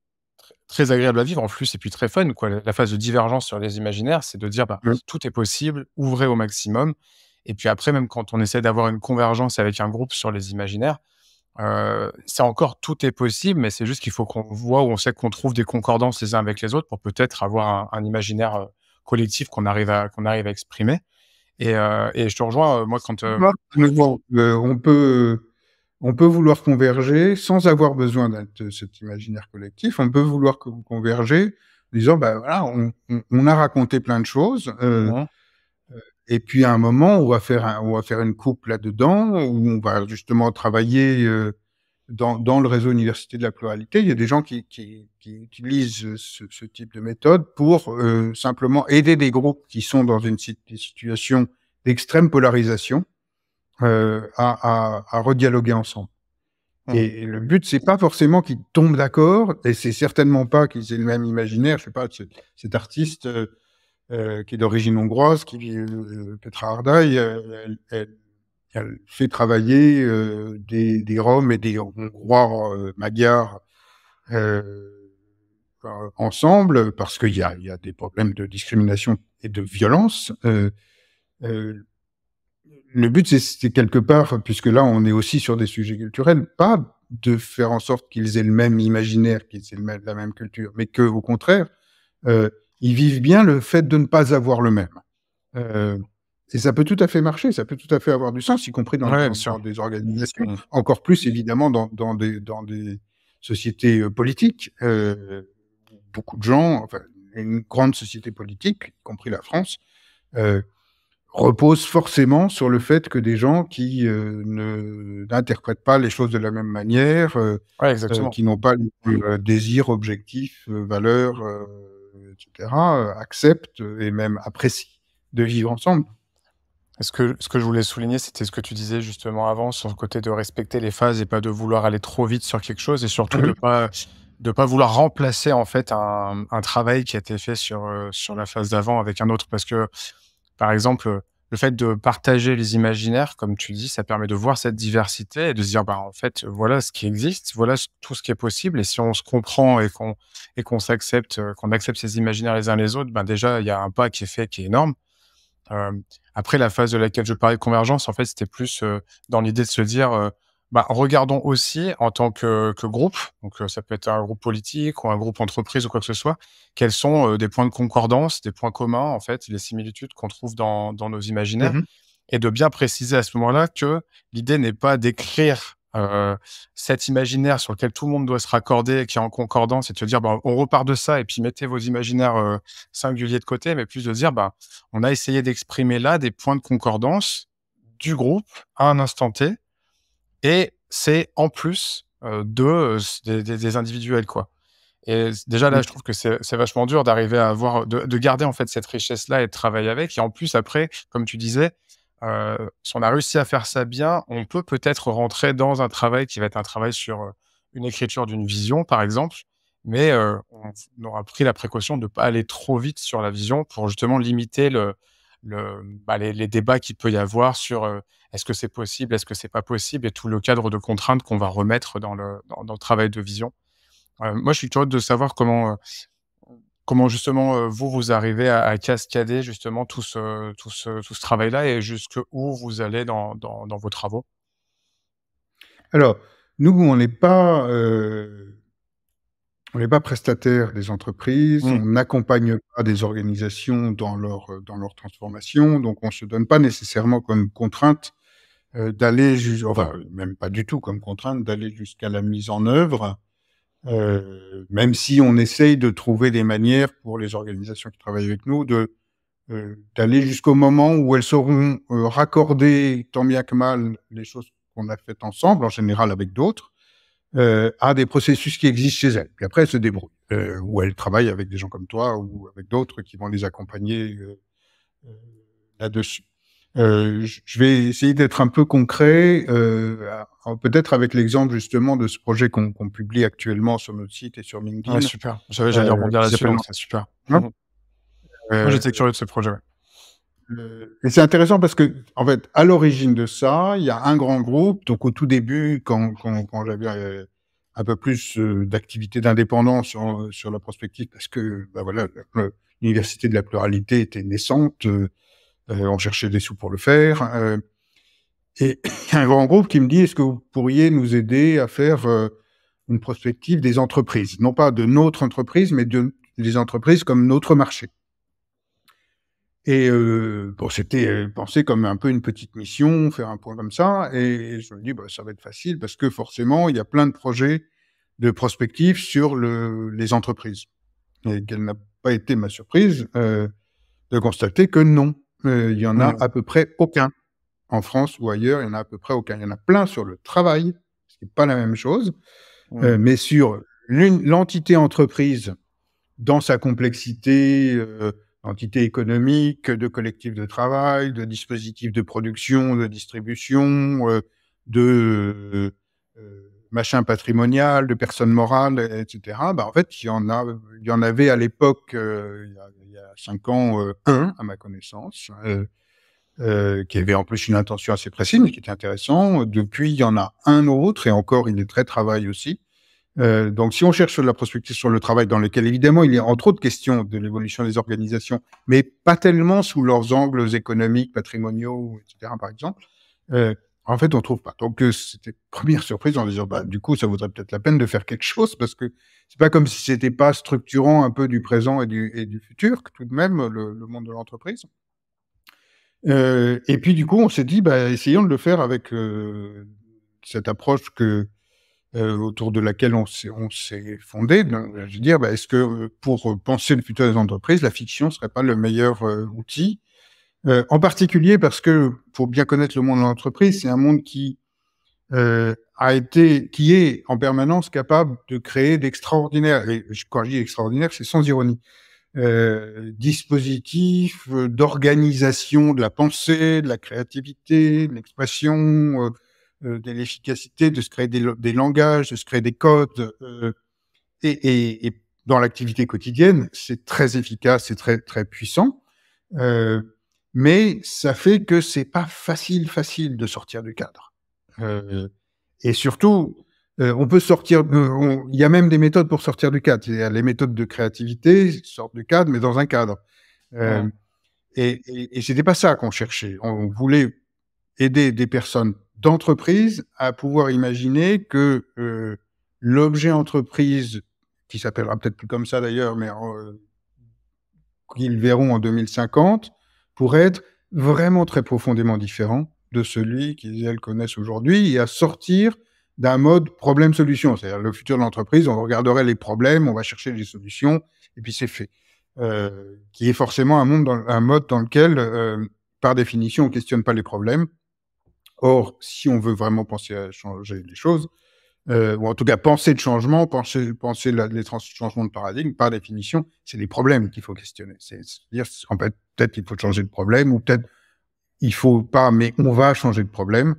très agréable à vivre en plus et puis très fun quoi la phase de divergence sur les imaginaires c'est de dire bah, mm. tout est possible ouvrez au maximum et puis après, même quand on essaie d'avoir une convergence avec un groupe sur les imaginaires, euh, c'est encore tout est possible, mais c'est juste qu'il faut qu'on voit ou on sait qu'on trouve des concordances les uns avec les autres pour peut-être avoir un, imaginaire euh, collectif qu'on arrive à qu'on arrive à exprimer. Et, euh, je te rejoins, euh, moi quand
on peut on peut vouloir converger sans avoir besoin de cet imaginaire collectif. On peut vouloir converger en disant, bah voilà, on, a raconté plein de choses. Mmh. Et puis à un moment, on va faire, on va faire une coupe là-dedans, où on va justement travailler euh, dans, le réseau Université de la pluralité. Il y a des gens qui, utilisent ce, type de méthode pour euh, simplement aider des groupes qui sont dans une situation d'extrême polarisation euh, à, redialoguer ensemble. Mmh. Et le but, c'est pas forcément qu'ils tombent d'accord, et c'est certainement pas qu'ils aient le même imaginaire. Je sais pas, cet artiste euh, qui est d'origine hongroise, qui vit euh, Petra Ardaï, euh, elle, elle, fait travailler euh, des, des, Roms et des Hongrois magyars ensemble parce qu'il y a, y a, des problèmes de discrimination et de violence. le but, c'est quelque part, puisque là, on est aussi sur des sujets culturels, pas de faire en sorte qu'ils aient le même imaginaire, qu'ils aient la même culture, mais que, au contraire, euh, ils vivent bien le fait de ne pas avoir le même. Euh, et ça peut tout à fait marcher, ça peut tout à fait avoir du sens, y compris dans, les des organisations, mmh. encore plus évidemment dans, des, dans des, sociétés euh, politiques. Euh, beaucoup de gens, enfin, une grande société politique, y compris la France, repose forcément sur le fait que des gens qui n'interprètent pas les choses de la même manière, qui n'ont pas le désir, objectif, valeur
euh, accepte et même apprécie de vivre ensemble. Ce que, ce que je voulais souligner, c'était ce que tu disais justement avant sur le côté de respecter les phases et pas de vouloir aller trop vite sur quelque chose et surtout de pas de pas vouloir remplacer en fait un, un travail qui a été fait sur euh, sur la phase d'avant avec un autre parce que par exemple le fait de partager les imaginaires, comme tu dis, ça permet de voir cette diversité et de se dire, bah, en fait, voilà ce qui existe, voilà tout ce qui est possible. Et si on se comprend et qu'on et qu'on s'accepte, euh, qu'on accepte ces imaginaires les uns les autres, ben déjà, il y a un pas qui est fait qui est énorme. Euh, après, la phase de laquelle je parlais de convergence, en fait, c'était plus euh, dans l'idée de se dire, bah, regardons aussi en tant que, groupe, donc ça peut être un groupe politique ou un groupe entreprise ou quoi que ce soit, quels sont des points de concordance, des points communs, en fait, les similitudes qu'on trouve dans, nos imaginaires, mmh et de bien préciser à ce moment-là que l'idée n'est pas d'écrire cet imaginaire sur lequel tout le monde doit se raccorder, et qui est en concordance, et de se dire, bah, on repart de ça, et puis mettez vos imaginaires singuliers de côté, mais plus de dire, bah, on a essayé d'exprimer là des points de concordance du groupe à un instant T, et c'est en plus euh, de, euh, des, individuels, quoi. Et déjà là, mmh. je trouve que c'est vachement dur d'arriver à avoir, de, garder en fait cette richesse-là et de travailler avec. Et en plus, après, comme tu disais, euh, si on a réussi à faire ça bien, on peut peut-être rentrer dans un travail qui va être un travail sur une écriture d'une vision, par exemple, mais on aura pris la précaution de ne pas aller trop vite sur la vision pour justement limiter le, bah, les, débats qu'il peut y avoir sur euh, est-ce que c'est possible, est-ce que c'est pas possible, et tout le cadre de contraintes qu'on va remettre dans le, dans, le travail de vision. Euh, moi, je suis curieux de savoir comment, euh, comment justement vous, vous arrivez à, cascader justement tout ce, tout ce, tout ce travail-là et jusqu'où vous allez dans, dans, dans, vos travaux.
Alors, nous, on n'est pas on n'est pas prestataire des entreprises, mmh. on n'accompagne pas des organisations dans leur, euh, dans leur transformation, donc on ne se donne pas nécessairement comme contrainte euh, d'aller, enfin même pas du tout comme contrainte, d'aller jusqu'à la mise en œuvre, euh, même si on essaye de trouver des manières pour les organisations qui travaillent avec nous de d'aller jusqu'au moment où elles sauront raccorder tant bien que mal les choses qu'on a faites ensemble, en général avec d'autres, à euh, des processus qui existent chez elle. Puis après, elle se débrouille. Euh, ou elle travaille avec des gens comme toi ou avec d'autres qui vont les accompagner euh, là-dessus. je vais essayer d'être un peu concret, peut-être avec l'exemple justement de ce projet qu'on publie actuellement sur notre site et sur LinkedIn. Ah super. J'allais rebondir là-dessus, c'est super. Hein Moi, j'étais curieux de ce projet et c'est intéressant parce que, en fait, à l'origine de ça, il y a un grand groupe. Donc, au tout début, quand, j'avais euh, un peu plus euh, d'activité d'indépendance sur, la prospective, parce que, bah voilà, l'université de la pluralité était naissante. Euh, on cherchait des sous pour le faire. et un grand groupe qui me dit, est-ce que vous pourriez nous aider à faire une prospective des entreprises Non pas de notre entreprise, mais des entreprises comme notre marché. Et euh, bon, c'était euh, pensé comme un peu une petite mission, faire un point comme ça. Et je me dis, bah, ça va être facile parce que forcément, il y a plein de projets de prospectifs sur le, les entreprises. Et quelle n'a pas été ma surprise euh, de constater que non, il y en a à peu près aucun. En France ou ailleurs, il y en a à peu près aucun. Il y en a plein sur le travail, ce qui n'est pas la même chose, mais sur l'entité entreprise dans sa complexité d'entités économiques, de collectifs de travail, de dispositifs de production, de distribution, euh, de euh, machin patrimonial, de personnes morales, etc. Bah, en fait, il y en a, il y en avait à l'époque, euh, il, y a cinq ans, un à ma connaissance, qui avait en plus une intention assez précise, mais qui était intéressant. Depuis, il y en a un autre, et encore, il est très travail aussi. Euh, donc, si on cherche de la prospective sur le travail, dans lequel évidemment il y a entre autres questions de l'évolution des organisations, mais pas tellement sous leurs angles économiques, patrimoniaux, etc., par exemple, euh, en fait, on trouve pas. Donc, euh, c'était première surprise en disant, bah, du coup, ça vaudrait peut-être la peine de faire quelque chose parce que c'est pas comme si c'était pas structurant un peu du présent et du, et du futur, tout de même, le, monde de l'entreprise. et puis, du coup, on s'est dit, bah, essayons de le faire avec cette approche que euh, autour de laquelle on s'est fondé. je veux dire, bah, est-ce que euh, pour euh, penser le futur des entreprises, la fiction ne serait pas le meilleur outil En particulier parce que, pour bien connaître le monde de l'entreprise, c'est un monde qui a été, qui est en permanence capable de créer d'extraordinaires. Et quand je dis extraordinaire, c'est sans ironie. dispositifs d'organisation de la pensée, de la créativité, de l'expression euh, de l'efficacité, de se créer des, langages, de se créer des codes. Euh, et, dans l'activité quotidienne, c'est très efficace, c'est très très puissant. Euh, mais ça fait que c'est pas facile facile de sortir du cadre. et surtout, on peut sortir. Il y a même des méthodes pour sortir du cadre. Il y a les méthodes de créativité sortent du cadre, mais dans un cadre. Et, et, c'était pas ça qu'on cherchait. on voulait aider des personnes d'entreprise à pouvoir imaginer que euh, l'objet entreprise, qui s'appellera peut-être plus comme ça d'ailleurs, mais euh, qu'ils verront en 2050, pourrait être vraiment très profondément différent de celui qu'ils connaissent aujourd'hui et à sortir d'un mode problème-solution. C'est-à-dire le futur de l'entreprise, on regarderait les problèmes, on va chercher les solutions, et puis c'est fait. Euh, qui est forcément un, monde dans, un mode dans lequel, par définition, on ne questionne pas les problèmes, Or, si on veut vraiment penser à changer les choses, euh, ou en tout cas penser de changement, penser, penser les changements de paradigme, par définition, c'est les problèmes qu'il faut questionner. C'est-à-dire en fait, peut-être qu'il faut changer de problème, ou peut-être il faut pas, mais on va changer de problème.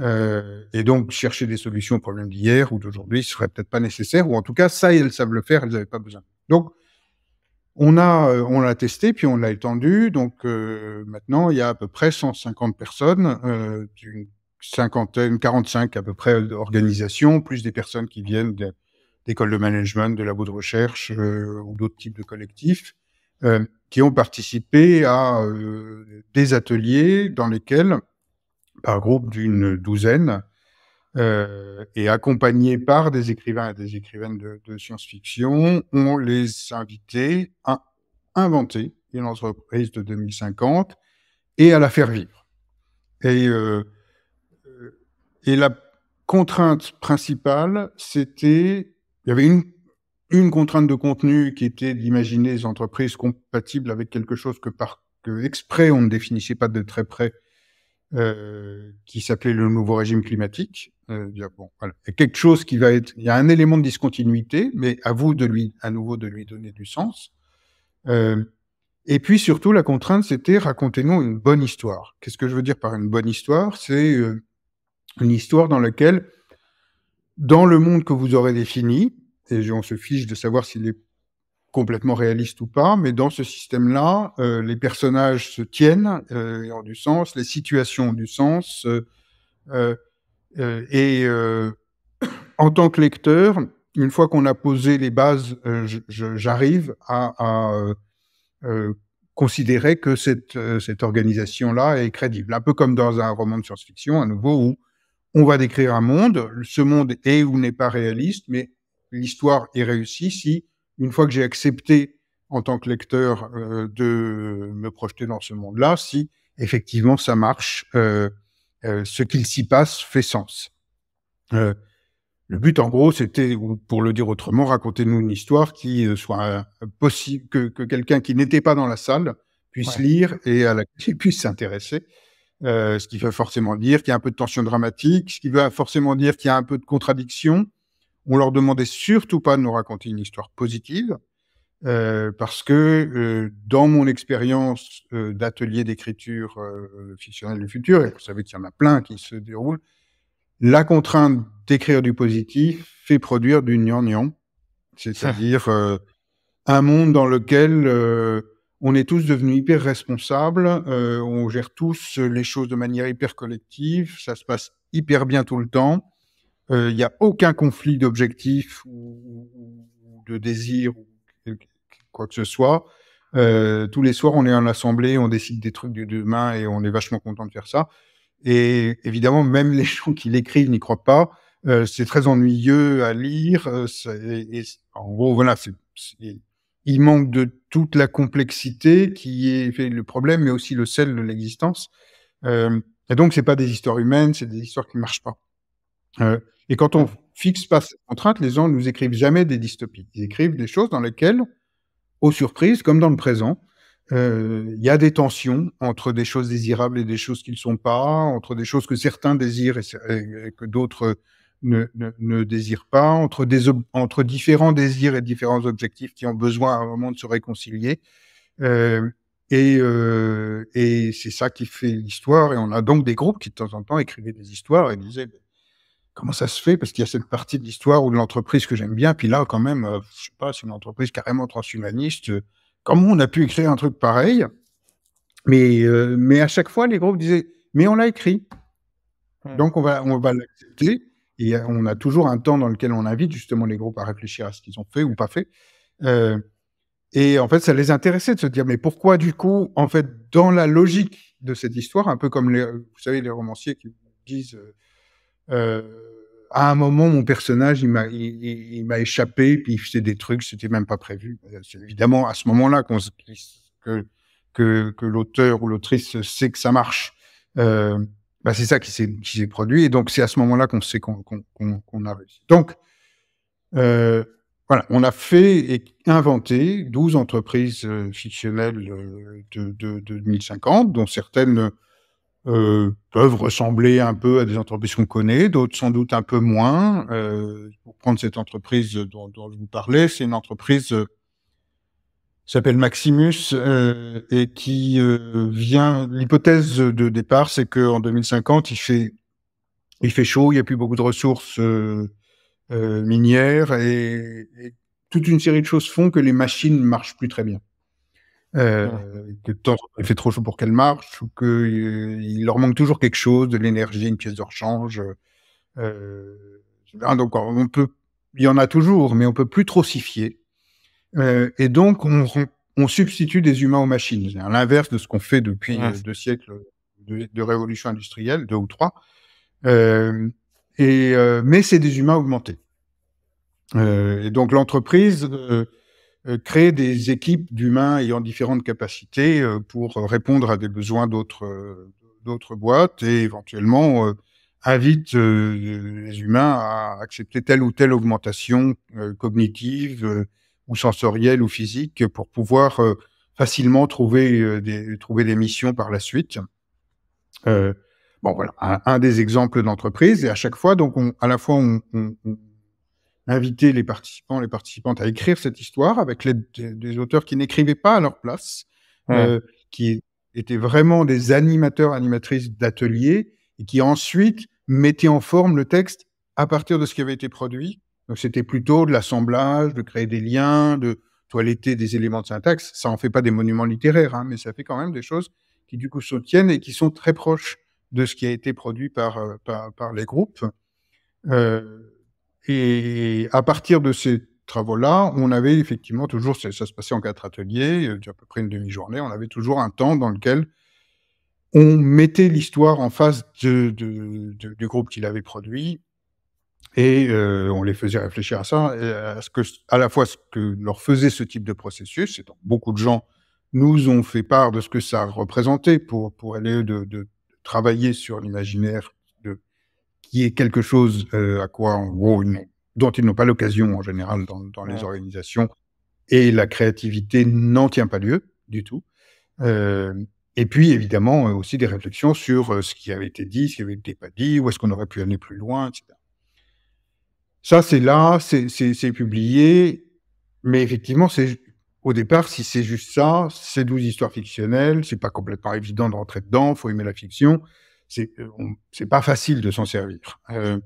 Euh, et donc, chercher des solutions aux problèmes d'hier ou d'aujourd'hui serait peut-être pas nécessaire, ou en tout cas, ça, elles savent le faire, elles n'avaient pas besoin. Donc, on a, euh, on l'a testé, puis on l'a étendu. Donc euh, maintenant, il y a à peu près 150 personnes, euh, cinquantaine, 45 à peu près d'organisations, plus des personnes qui viennent d'écoles de management, de labos de recherche euh, ou d'autres types de collectifs, qui ont participé à des ateliers dans lesquels, par groupe d'une douzaine, euh, et accompagnés par des écrivains et des écrivaines de, science-fiction, on les invitait à inventer une entreprise de 2050 et à la faire vivre. Et, euh, euh, et la contrainte principale, c'était, il y avait une, contrainte de contenu qui était d'imaginer des entreprises compatibles avec quelque chose que par que exprès on ne définissait pas de très près, qui s'appelait le nouveau régime climatique. Euh, bon, Il y a quelque chose qui va être, il y a un élément de discontinuité, mais à vous de lui, à nouveau, de lui donner du sens. Euh, et puis surtout, la contrainte, c'était racontez-nous une bonne histoire. Qu'est-ce que je veux dire par une bonne histoire C'est euh, une histoire dans laquelle, dans le monde que vous aurez défini, et on se fiche de savoir s'il est complètement réaliste ou pas, mais dans ce système-là, les personnages se tiennent ont du sens, les situations ont du sens. Euh, et euh, en tant que lecteur, une fois qu'on a posé les bases, euh, j'arrive à, considérer que cette, cette organisation-là est crédible. Un peu comme dans un roman de science-fiction, à nouveau, où on va décrire un monde, ce monde est ou n'est pas réaliste, mais l'histoire est réussie si, une fois que j'ai accepté en tant que lecteur de me projeter dans ce monde-là, si effectivement ça marche euh, euh, ce qu'il s'y passe fait sens. Euh, le but, en gros, c'était, pour le dire autrement, racontez-nous une histoire qui euh, soit possible, que, quelqu'un qui n'était pas dans la salle puisse lire et à laquelle il puisse s'intéresser. ce qui veut forcément dire qu'il y a un peu de tension dramatique, ce qui veut forcément dire qu'il y a un peu de contradiction. On leur demandait surtout pas de nous raconter une histoire positive, euh, parce que euh, dans mon expérience euh, d'atelier d'écriture fictionnelle du futur, et vous savez qu'il y en a plein qui se déroulent, la contrainte d'écrire du positif fait produire du gnangnan, c'est-à-dire un monde dans lequel on est tous devenus hyper responsables, on gère tous les choses de manière hyper collective, ça se passe hyper bien tout le temps, il n'y a aucun conflit d'objectifs ou, de désir quoi que ce soit. Euh, tous les soirs, on est en assemblée, on décide des trucs du demain et on est vachement content de faire ça. Et évidemment, même les gens qui l'écrivent n'y croient pas. Euh, c'est très ennuyeux à lire. Euh, en gros, voilà, il manque de toute la complexité qui est le problème, mais aussi le sel de l'existence. et donc, c'est pas des histoires humaines, c'est des histoires qui marchent pas. et quand on fixe pas cette contrainte, les gens nous écrivent jamais des dystopies. Ils écrivent des choses dans lesquelles aux surprises, comme dans le présent, il euh, y a des tensions entre des choses désirables et des choses qui ne sont pas, entre des choses que certains désirent et, que d'autres ne, désirent pas, entre, des, entre différents désirs et différents objectifs qui ont besoin à un moment de se réconcilier. Euh, et, euh, et c'est ça qui fait l'histoire. Et on a donc des groupes qui de temps en temps écrivaient des histoires et disaient comment ça se fait Parce qu'il y a cette partie de l'histoire ou de l'entreprise que j'aime bien. Puis là, quand même, je euh, je sais pas, c'est une entreprise carrément transhumaniste. Euh, comment on a pu écrire un truc pareil mais, euh, mais à chaque fois, les groupes disaient Mais on l'a écrit. Donc on va, on va l'accepter. Et on a toujours un temps dans lequel on invite justement les groupes à réfléchir à ce qu'ils ont fait ou pas fait. et en fait, ça les intéressait de se dire Mais pourquoi, du coup, en fait, dans la logique de cette histoire, un peu comme vous savez, les romanciers qui disent euh, à un moment, mon personnage, il m'a, il, m'a échappé, puis il faisait des trucs, c'était même pas prévu. Euh, c'est évidemment à ce moment-là qu'on, que, que, l'auteur ou l'autrice sait que ça marche. Euh, bah c'est ça qui s'est, qui s'est produit, et donc c'est à ce moment-là qu'on sait qu'on, qu'on, qu'on, a réussi. Donc, euh, voilà, on a fait et inventé 12 entreprises euh, fictionnelles de, de, de 2050, dont certaines euh, peuvent ressembler un peu à des entreprises qu'on connaît, d'autres sans doute un peu moins. Euh, pour prendre cette entreprise dont, dont je vous parlais, c'est une entreprise euh, qui s'appelle Maximus euh, et qui vient. L'hypothèse de départ, c'est qu'en 2050, il fait il fait chaud, il n'y a plus beaucoup de ressources minières et, et toute une série de choses font que les machines marchent plus très bien. Euh, que il fait trop chaud pour qu'elle marche ou que euh, il leur manque toujours quelque chose, de l'énergie, une pièce de rechange. Euh, donc on peut, il y en a toujours, mais on peut plus trop s'y fier. Euh, et donc on, on, substitue des humains aux machines. à l'inverse de ce qu'on fait depuis deux siècles de, révolution industrielle, deux ou trois. et mais c'est des humains augmentés. et donc l'entreprise euh, créer des équipes d'humains ayant différentes capacités euh, pour euh, répondre à des besoins d'autres d'autres boîtes et éventuellement invite les humains à accepter telle ou telle augmentation cognitive ou sensorielle ou physique pour pouvoir facilement trouver des, trouver des missions par la suite. Euh, bon voilà, un, des exemples d'entreprise. Et à chaque fois, donc, à la fois, on, on, inviter les participants, les participantes à écrire cette histoire avec l'aide des auteurs qui n'écrivaient pas à leur place, euh, qui étaient vraiment des animateurs, animatrices d'ateliers et qui ensuite mettaient en forme le texte à partir de ce qui avait été produit. Donc c'était plutôt de l'assemblage, de créer des liens, de toiletter des éléments de syntaxe. Ça en fait pas des monuments littéraires, hein, mais ça fait quand même des choses qui du coup se tiennent et qui sont très proches de ce qui a été produit par, euh, par, par les groupes. Euh, et à partir de ces travaux-là, on avait effectivement toujours, ça, se passait en quatre ateliers, euh, à peu près une demi-journée, on avait toujours un temps dans lequel on mettait l'histoire en face de, du groupe qui l'avait produit et euh, on les faisait réfléchir à ça, euh, à, ce que, à la fois ce que leur faisait ce type de processus, et donc beaucoup de gens nous ont fait part de ce que ça représentait pour, pour aller de, travailler sur l'imaginaire qui est quelque chose euh, à quoi, dont ils n'ont pas l'occasion en général dans, les organisations, et la créativité n'en tient pas lieu du tout. Euh, et puis, évidemment, euh, aussi des réflexions sur ce qui avait été dit, ce qui avait été pas dit, où est-ce qu'on aurait pu aller plus loin, etc. Ça, c'est là, c'est publié, mais effectivement, c'est au départ, si c'est juste ça, c'est 12 histoires fictionnelles, c'est pas complètement évident de rentrer dedans, faut aimer la fiction. Euh, c'est pas facile de s'en servir. Euh.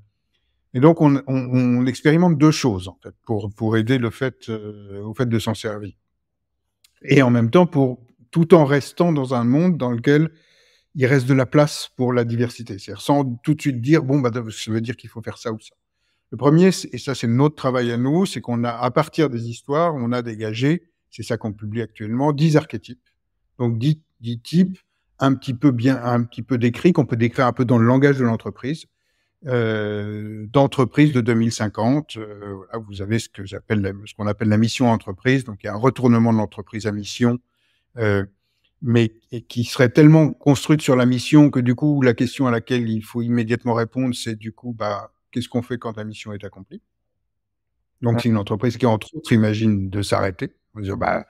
et donc, on, expérimente deux choses, en fait, pour, pour aider le fait, euh, au fait de s'en servir. Et en même temps, pour, tout en restant dans un monde dans lequel il reste de la place pour la diversité. C'est-à-dire sans tout de suite dire, bon, bah, ça veut dire qu'il faut faire ça ou ça. Le premier, et ça c'est notre travail à nous, c'est qu'on a, à partir des histoires, on a dégagé, c'est ça qu'on publie actuellement, 10 archétypes. Donc 10 types un petit peu bien, un petit peu décrit, qu'on peut décrire un peu dans le langage de l'entreprise, euh, d'entreprise de 2050. Euh, vous avez ce que j'appelle, ce qu'on appelle la mission entreprise. Donc, il y a un retournement de l'entreprise à mission, euh, mais qui serait tellement construite sur la mission que du coup, la question à laquelle il faut immédiatement répondre, c'est du coup, bah, qu'est-ce qu'on fait quand la mission est accomplie Donc, c'est une entreprise qui, entre autres, imagine de s'arrêter. Bah,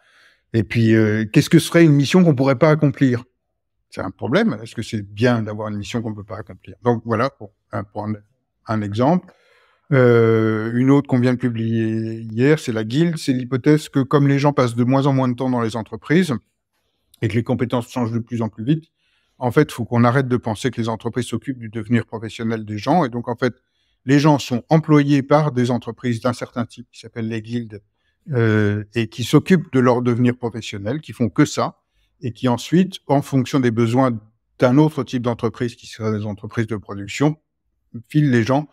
et puis, qu'est-ce que serait une mission qu'on pourrait pas accomplir c'est un problème. Est-ce que c'est bien d'avoir une mission qu'on ne peut pas accomplir Donc voilà pour, un, exemple. Euh, une autre qu'on vient de publier hier, c'est la guilde. C'est l'hypothèse que comme les gens passent de moins en moins de temps dans les entreprises et que les compétences changent de plus en plus vite, en fait, il faut qu'on arrête de penser que les entreprises s'occupent du devenir professionnel des gens. Et donc, en fait, les gens sont employés par des entreprises d'un certain type qui s'appellent les guildes euh, et qui s'occupent de leur devenir professionnel, qui font que ça et qui ensuite, en fonction des besoins d'un autre type d'entreprise qui serait des entreprises de production, filent les gens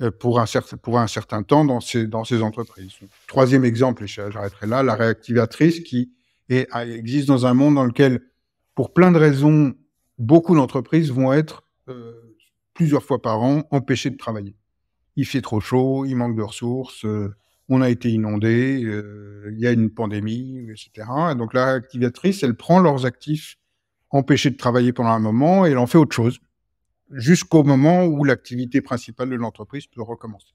euh, pour un, certain, pour un certain temps dans ces, dans ces entreprises. Troisième exemple, et j'arrêterai là, la réactivatrice qui existe dans un monde dans lequel, pour plein de raisons, beaucoup d'entreprises vont être euh, plusieurs fois par an empêchées de travailler. Il fait trop chaud, il manque de ressources, euh, on a été inondé, euh, il y a une pandémie, etc. Et donc la réactivatrice, elle prend leurs actifs empêchés de travailler pendant un moment et elle en fait autre chose, jusqu'au moment où l'activité principale de l'entreprise peut recommencer.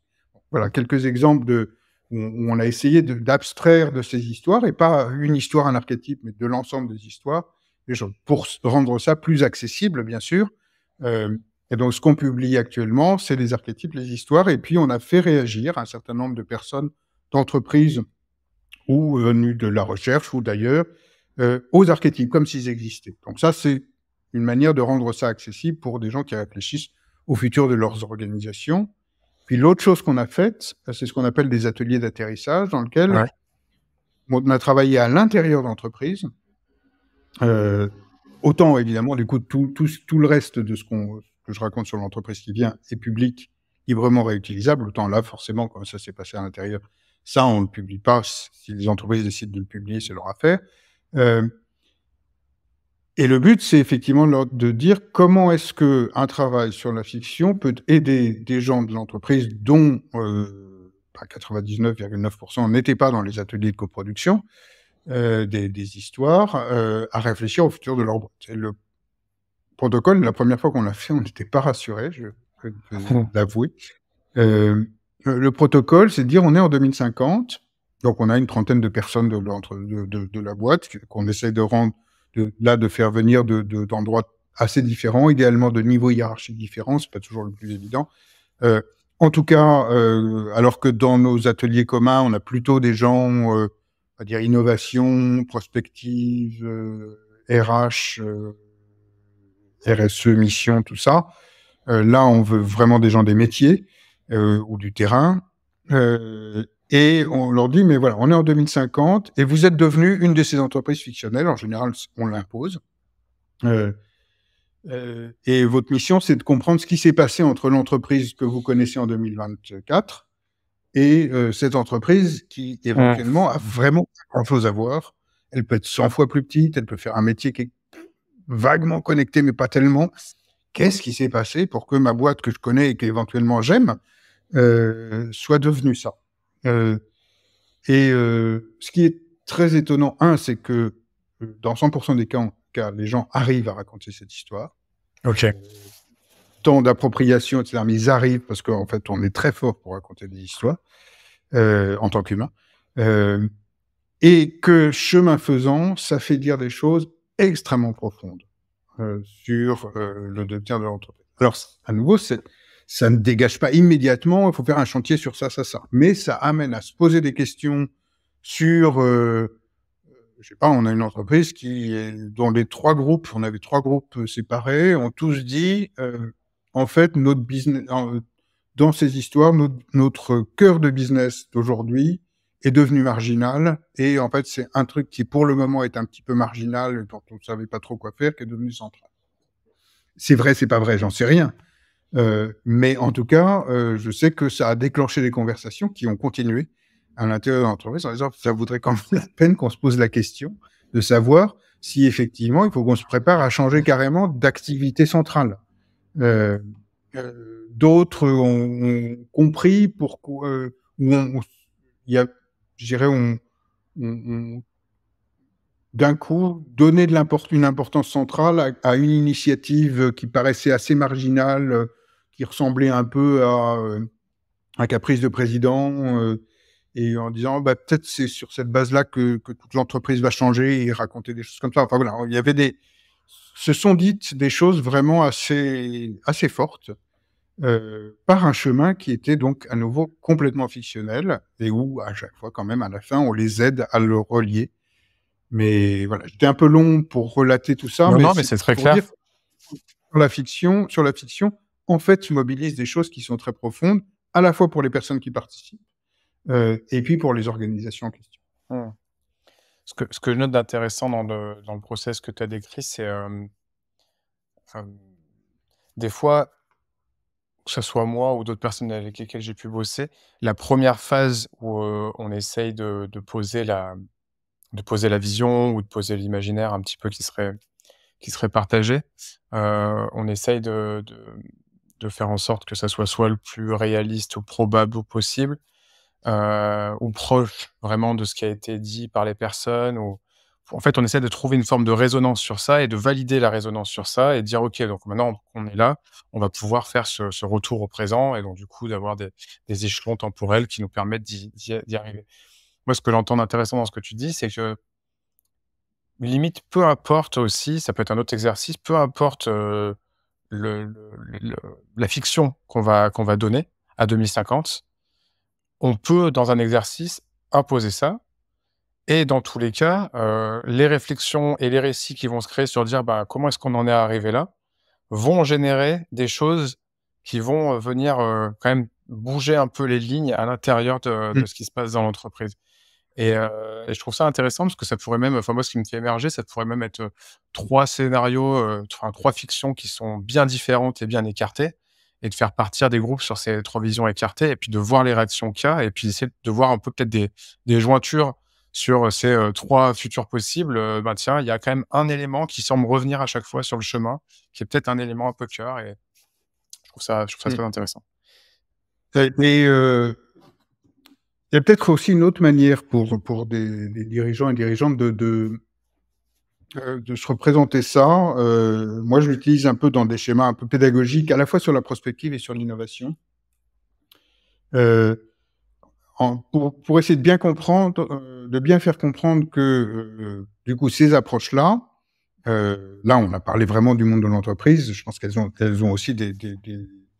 Voilà quelques exemples de où on a essayé d'abstraire de, ces histoires et pas une histoire, un archétype, mais de l'ensemble des histoires, pour rendre ça plus accessible, bien sûr. Euh, et donc, ce qu'on publie actuellement, c'est les archétypes, les histoires, et puis on a fait réagir un certain nombre de personnes d'entreprises ou venues de la recherche ou d'ailleurs euh, aux archétypes comme s'ils existaient. Donc ça, c'est une manière de rendre ça accessible pour des gens qui réfléchissent au futur de leurs organisations. Puis l'autre chose qu'on a faite, c'est ce qu'on appelle des ateliers d'atterrissage dans lequel on a travaillé à l'intérieur d'entreprises, euh, autant évidemment du coup tout, tout, tout le reste de ce qu'on que je raconte sur l'entreprise qui vient est public, librement réutilisable, autant là forcément comme ça s'est passé à l'intérieur ça, on ne le publie pas. Si les entreprises décident de le publier, c'est leur affaire. Euh, et le but, c'est effectivement de dire comment est-ce que un travail sur la fiction peut aider des gens de l'entreprise dont 99,9% euh, bah, n'étaient pas dans les ateliers de coproduction euh, des, histoires à réfléchir au futur de leur boîte. le protocole, la première fois qu'on l'a fait, on n'était pas rassuré, je peux l'avouer. Euh, le protocole, c'est de dire on est en 2050, donc on a une trentaine de personnes de, de, la boîte qu'on essaie de rendre, là, de faire venir d'endroits assez différents, idéalement de niveaux hiérarchiques différents, c'est pas toujours le plus évident. Euh, en tout cas, euh, alors que dans nos ateliers communs, on a plutôt des gens, euh, on va dire innovation, prospective, RH, RSE, mission, tout ça. là, on veut vraiment des gens des métiers. Euh, ou du terrain. Euh, et on leur dit, mais voilà, on est en 2050 et vous êtes devenu une de ces entreprises fictionnelles. En général, on l'impose. Euh, et votre mission, c'est de comprendre ce qui s'est passé entre l'entreprise que vous connaissez en 2024 et cette entreprise qui éventuellement a vraiment grand chose à voir. Elle peut être 100 fois plus petite, elle peut faire un métier qui est vaguement connecté, mais pas tellement. Qu'est-ce qui s'est passé pour que ma boîte que je connais et qu'éventuellement j'aime euh, soit devenu ça. Euh, et euh, ce qui est très étonnant, un, c'est que dans 100% des cas, car les gens arrivent à raconter cette histoire. Ok. Tant d'appropriation, etc. Mais ils arrivent parce qu'en fait, on est très fort pour raconter des histoires en tant qu'humain. et que chemin faisant, ça fait dire des choses extrêmement profondes sur le devenir de l'entreprise. Alors, à nouveau, c'est ça ne dégage pas immédiatement, il faut faire un chantier sur ça, ça, ça. Mais ça amène à se poser des questions sur, euh, je sais pas, on a une entreprise qui, est, dont les trois groupes, on avait trois groupes euh, séparés, ont tous dit, euh, en fait, notre business, dans ces histoires, notre, cœur de business d'aujourd'hui est devenu marginal, et en fait, c'est un truc qui, pour le moment, est un petit peu marginal, dont on ne savait pas trop quoi faire, qui est devenu central. C'est vrai, c'est pas vrai, j'en sais rien euh, mais en tout cas, euh, je sais que ça a déclenché des conversations qui ont continué à l'intérieur de l'entreprise ça voudrait quand même la peine qu'on se pose la question de savoir si effectivement il faut qu'on se prépare à changer carrément d'activité centrale. Euh, d'autres ont, compris pourquoi, où il y a, je dirais, on, d'un coup donner de une importance centrale à, une initiative qui paraissait assez marginale qui ressemblait un peu à un euh, caprice de président, euh, et en disant bah, peut-être c'est sur cette base-là que, que, toute l'entreprise va changer et raconter des choses comme ça. Enfin voilà, il y avait des, se sont dites des choses vraiment assez assez fortes euh, par un chemin qui était donc à nouveau complètement fictionnel et où à chaque fois quand même à la fin on les aide à le relier. Mais voilà, j'étais un peu long pour relater tout ça. Non, mais, c'est très clair. sur la fiction, sur la fiction, en fait, tu mobilises des choses qui sont très profondes, à la fois pour les personnes qui participent euh, et puis pour les organisations en question.
Hmm. Ce, que, je note d'intéressant dans le, process que tu as décrit, c'est euh, des fois, que ce soit moi ou d'autres personnes avec lesquelles j'ai pu bosser, la première phase où euh, on essaye de, poser la, de poser la vision ou de poser l'imaginaire un petit peu qui serait qui serait partagé. on essaye de, de faire en sorte que ça soit soit le plus réaliste ou probable possible, euh, ou proche vraiment de ce qui a été dit par les personnes. Ou... En fait, on essaie de trouver une forme de résonance sur ça et de valider la résonance sur ça et dire, OK, donc maintenant qu'on est là, on va pouvoir faire ce, retour au présent et donc du coup d'avoir des, échelons temporels qui nous permettent d'y arriver. Moi, ce que j'entends d'intéressant dans ce que tu dis, c'est que limite, peu importe aussi, ça peut être un autre exercice, peu importe euh, la fiction qu'on va, qu'on va donner à 2050, on peut, dans un exercice, imposer ça. Et dans tous les cas, euh, les réflexions et les récits qui vont se créer sur dire bah, comment est-ce qu'on en est arrivé là vont générer des choses qui vont euh, venir euh, quand même bouger un peu les lignes à l'intérieur de, mmh. ce qui se passe dans l'entreprise. Euh, et, je trouve ça intéressant parce que ça pourrait même, enfin moi ce qui me fait émerger, ça pourrait même être euh, trois scénarios, euh, enfin trois fictions qui sont bien différentes et bien écartées, et de faire partir des groupes sur ces trois visions écartées, et puis de voir les réactions qu'il y a, et puis essayer de voir un peu peut-être des, des jointures sur ces trois futurs possibles. ben tiens, il y a quand même un élément qui semble revenir à chaque fois sur le chemin, qui est peut-être un élément un peu cœur, et je trouve ça, je trouve ça mmh. très intéressant.
Ça il y a peut-être aussi une autre manière pour, pour des, dirigeants et dirigeantes de, de, euh, se représenter ça. Euh, moi, je l'utilise un peu dans des schémas un peu pédagogiques, à la fois sur la prospective et sur l'innovation. Euh, pour, essayer de bien comprendre, de bien faire comprendre que, du coup, ces approches-là, là, on a parlé vraiment du monde de l'entreprise. Je pense qu'elles ont, elles ont aussi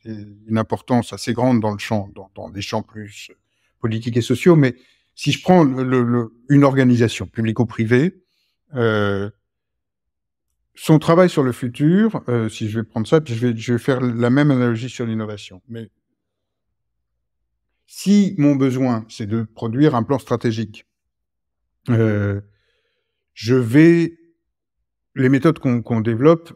une importance assez grande dans le champ, dans, dans des champs plus politiques et sociaux, mais si je prends le, une organisation publico-privée, euh, son travail sur le futur, euh, si je vais prendre ça, puis je vais, faire la même analogie sur l'innovation. Mais si mon besoin, c'est de produire un plan stratégique, euh, je vais les méthodes qu'on développe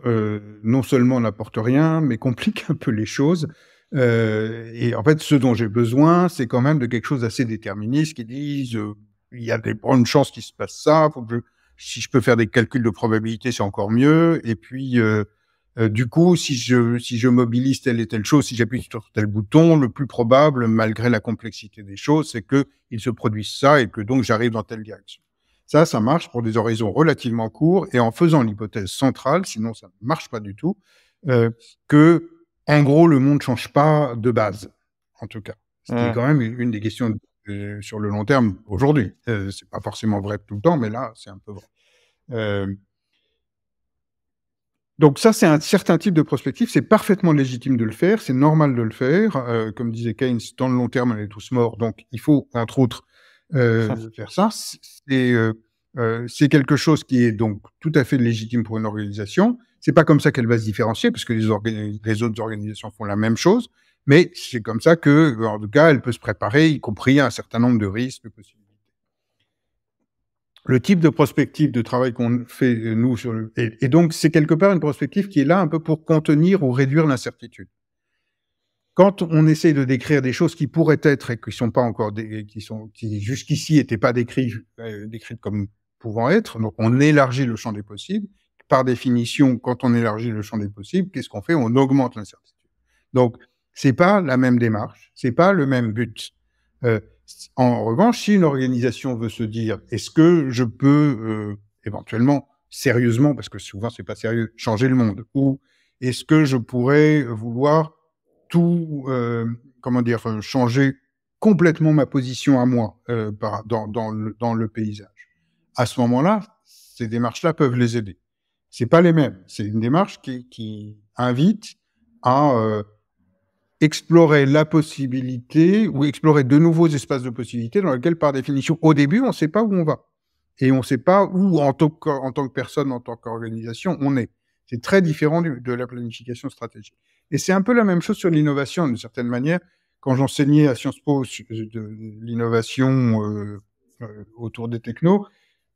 non seulement n'apportent rien, mais compliquent un peu les choses euh, et en fait, ce dont j'ai besoin, c'est quand même de quelque chose d'assez déterministe qui dise euh, il y a des bonnes chances qu'il se passe ça. que si je peux faire des calculs de probabilité, c'est encore mieux. Et puis, euh, euh, du coup, si je si je mobilise telle et telle chose, si j'appuie sur tel bouton, le plus probable, malgré la complexité des choses, c'est que il se produise ça et que donc j'arrive dans telle direction. Ça, ça marche pour des horizons relativement courts et en faisant l'hypothèse centrale, sinon ça ne marche pas du tout, euh, que en gros, le monde ne change pas de base, en tout cas. C'était quand même une des questions euh, sur le long terme aujourd'hui. Euh, Ce n'est pas forcément vrai tout le temps, mais là, c'est un peu vrai. Euh, donc ça, c'est un certain type de prospective. C'est parfaitement légitime de le faire, c'est normal de le faire. comme disait Keynes, dans le long terme, on est tous morts, donc il faut, entre autres, faire ça. C'est quelque chose qui est donc tout à fait légitime pour une organisation. C'est pas comme ça qu'elle va se différencier, parce que les, autres organisations font la même chose, mais c'est comme ça que, en tout cas, elle peut se préparer, y compris à un certain nombre de risques, de possibilités. Le type de prospective de travail qu'on fait, euh, nous, sur et, donc c'est quelque part une prospective qui est là un peu pour contenir ou réduire l'incertitude quand on essaie de décrire des choses qui pourraient être et qui sont pas encore qui sont jusqu'ici n'étaient pas euh, décrites comme pouvant être, donc on élargit le champ des possibles par définition, quand on élargit le champ des possibles, qu'est-ce qu'on fait On augmente l'incertitude. Donc, c'est pas la même démarche, c'est pas le même but. Euh, en revanche, si une organisation veut se dire, est-ce que je peux euh, éventuellement, sérieusement, parce que souvent c'est pas sérieux, changer le monde, ou est-ce que je pourrais vouloir tout, euh, comment dire, changer complètement ma position à moi dans le paysage À ce moment-là, ces démarches-là peuvent les aider c'est pas les mêmes. C'est une démarche qui, invite à euh, explorer la possibilité ou explorer de nouveaux espaces de possibilité dans lesquels, par définition, au début, on ne sait pas où on va. Et on ne sait pas où, en tant, que, personne, en tant qu'organisation, on est. C'est très différent de la planification stratégique. Et c'est un peu la même chose sur l'innovation, d'une certaine manière. Quand j'enseignais à Sciences Po euh, de, l'innovation euh, autour des technos,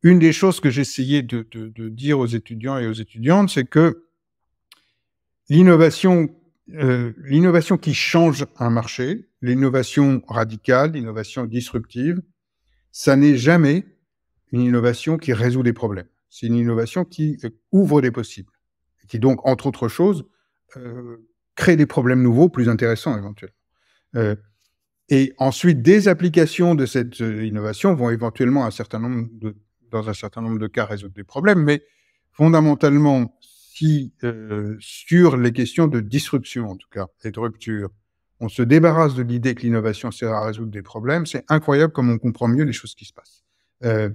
une des choses que j'essayais de, de, de, dire aux étudiants et aux étudiantes, c'est que l'innovation, euh, l'innovation qui change un marché, l'innovation radicale, l'innovation disruptive, ça n'est jamais une innovation qui résout des problèmes. C'est une innovation qui euh, ouvre des possibles, et qui donc, entre autres choses, euh, crée des problèmes nouveaux, plus intéressants éventuellement. Euh, et ensuite, des applications de cette euh, innovation vont éventuellement à un certain nombre de dans un certain nombre de cas, résoudre des problèmes, mais fondamentalement, si euh, sur les questions de disruption, en tout cas, et de rupture, on se débarrasse de l'idée que l'innovation sert à résoudre des problèmes, c'est incroyable comme on comprend mieux les choses qui se passent. Euh,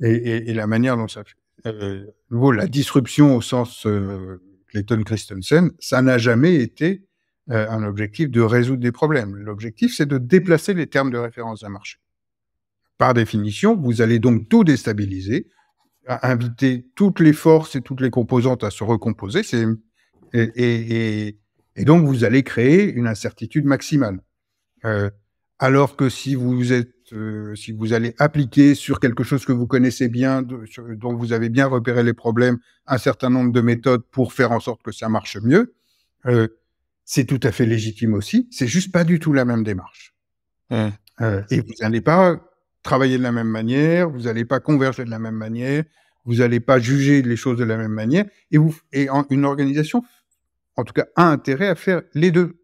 et, la manière dont ça fait. Euh, la disruption au sens Clayton Christensen, ça n'a jamais été un objectif de résoudre des problèmes. L'objectif, c'est de déplacer les termes de référence d'un marché. Par définition, vous allez donc tout déstabiliser, inviter toutes les forces et toutes les composantes à se recomposer, et, et, donc vous allez créer une incertitude maximale. Euh, alors que si vous êtes, euh, si vous allez appliquer sur quelque chose que vous connaissez bien, dont vous avez bien repéré les problèmes, un certain nombre de méthodes pour faire en sorte que ça marche mieux, euh, c'est tout à fait légitime aussi. C'est juste pas du tout la même démarche. et vous n'allez pas travailler de la même manière, vous n'allez pas converger de la même manière, vous n'allez pas juger les choses de la même manière, et, vous, et une organisation, en tout cas, a intérêt à faire les deux.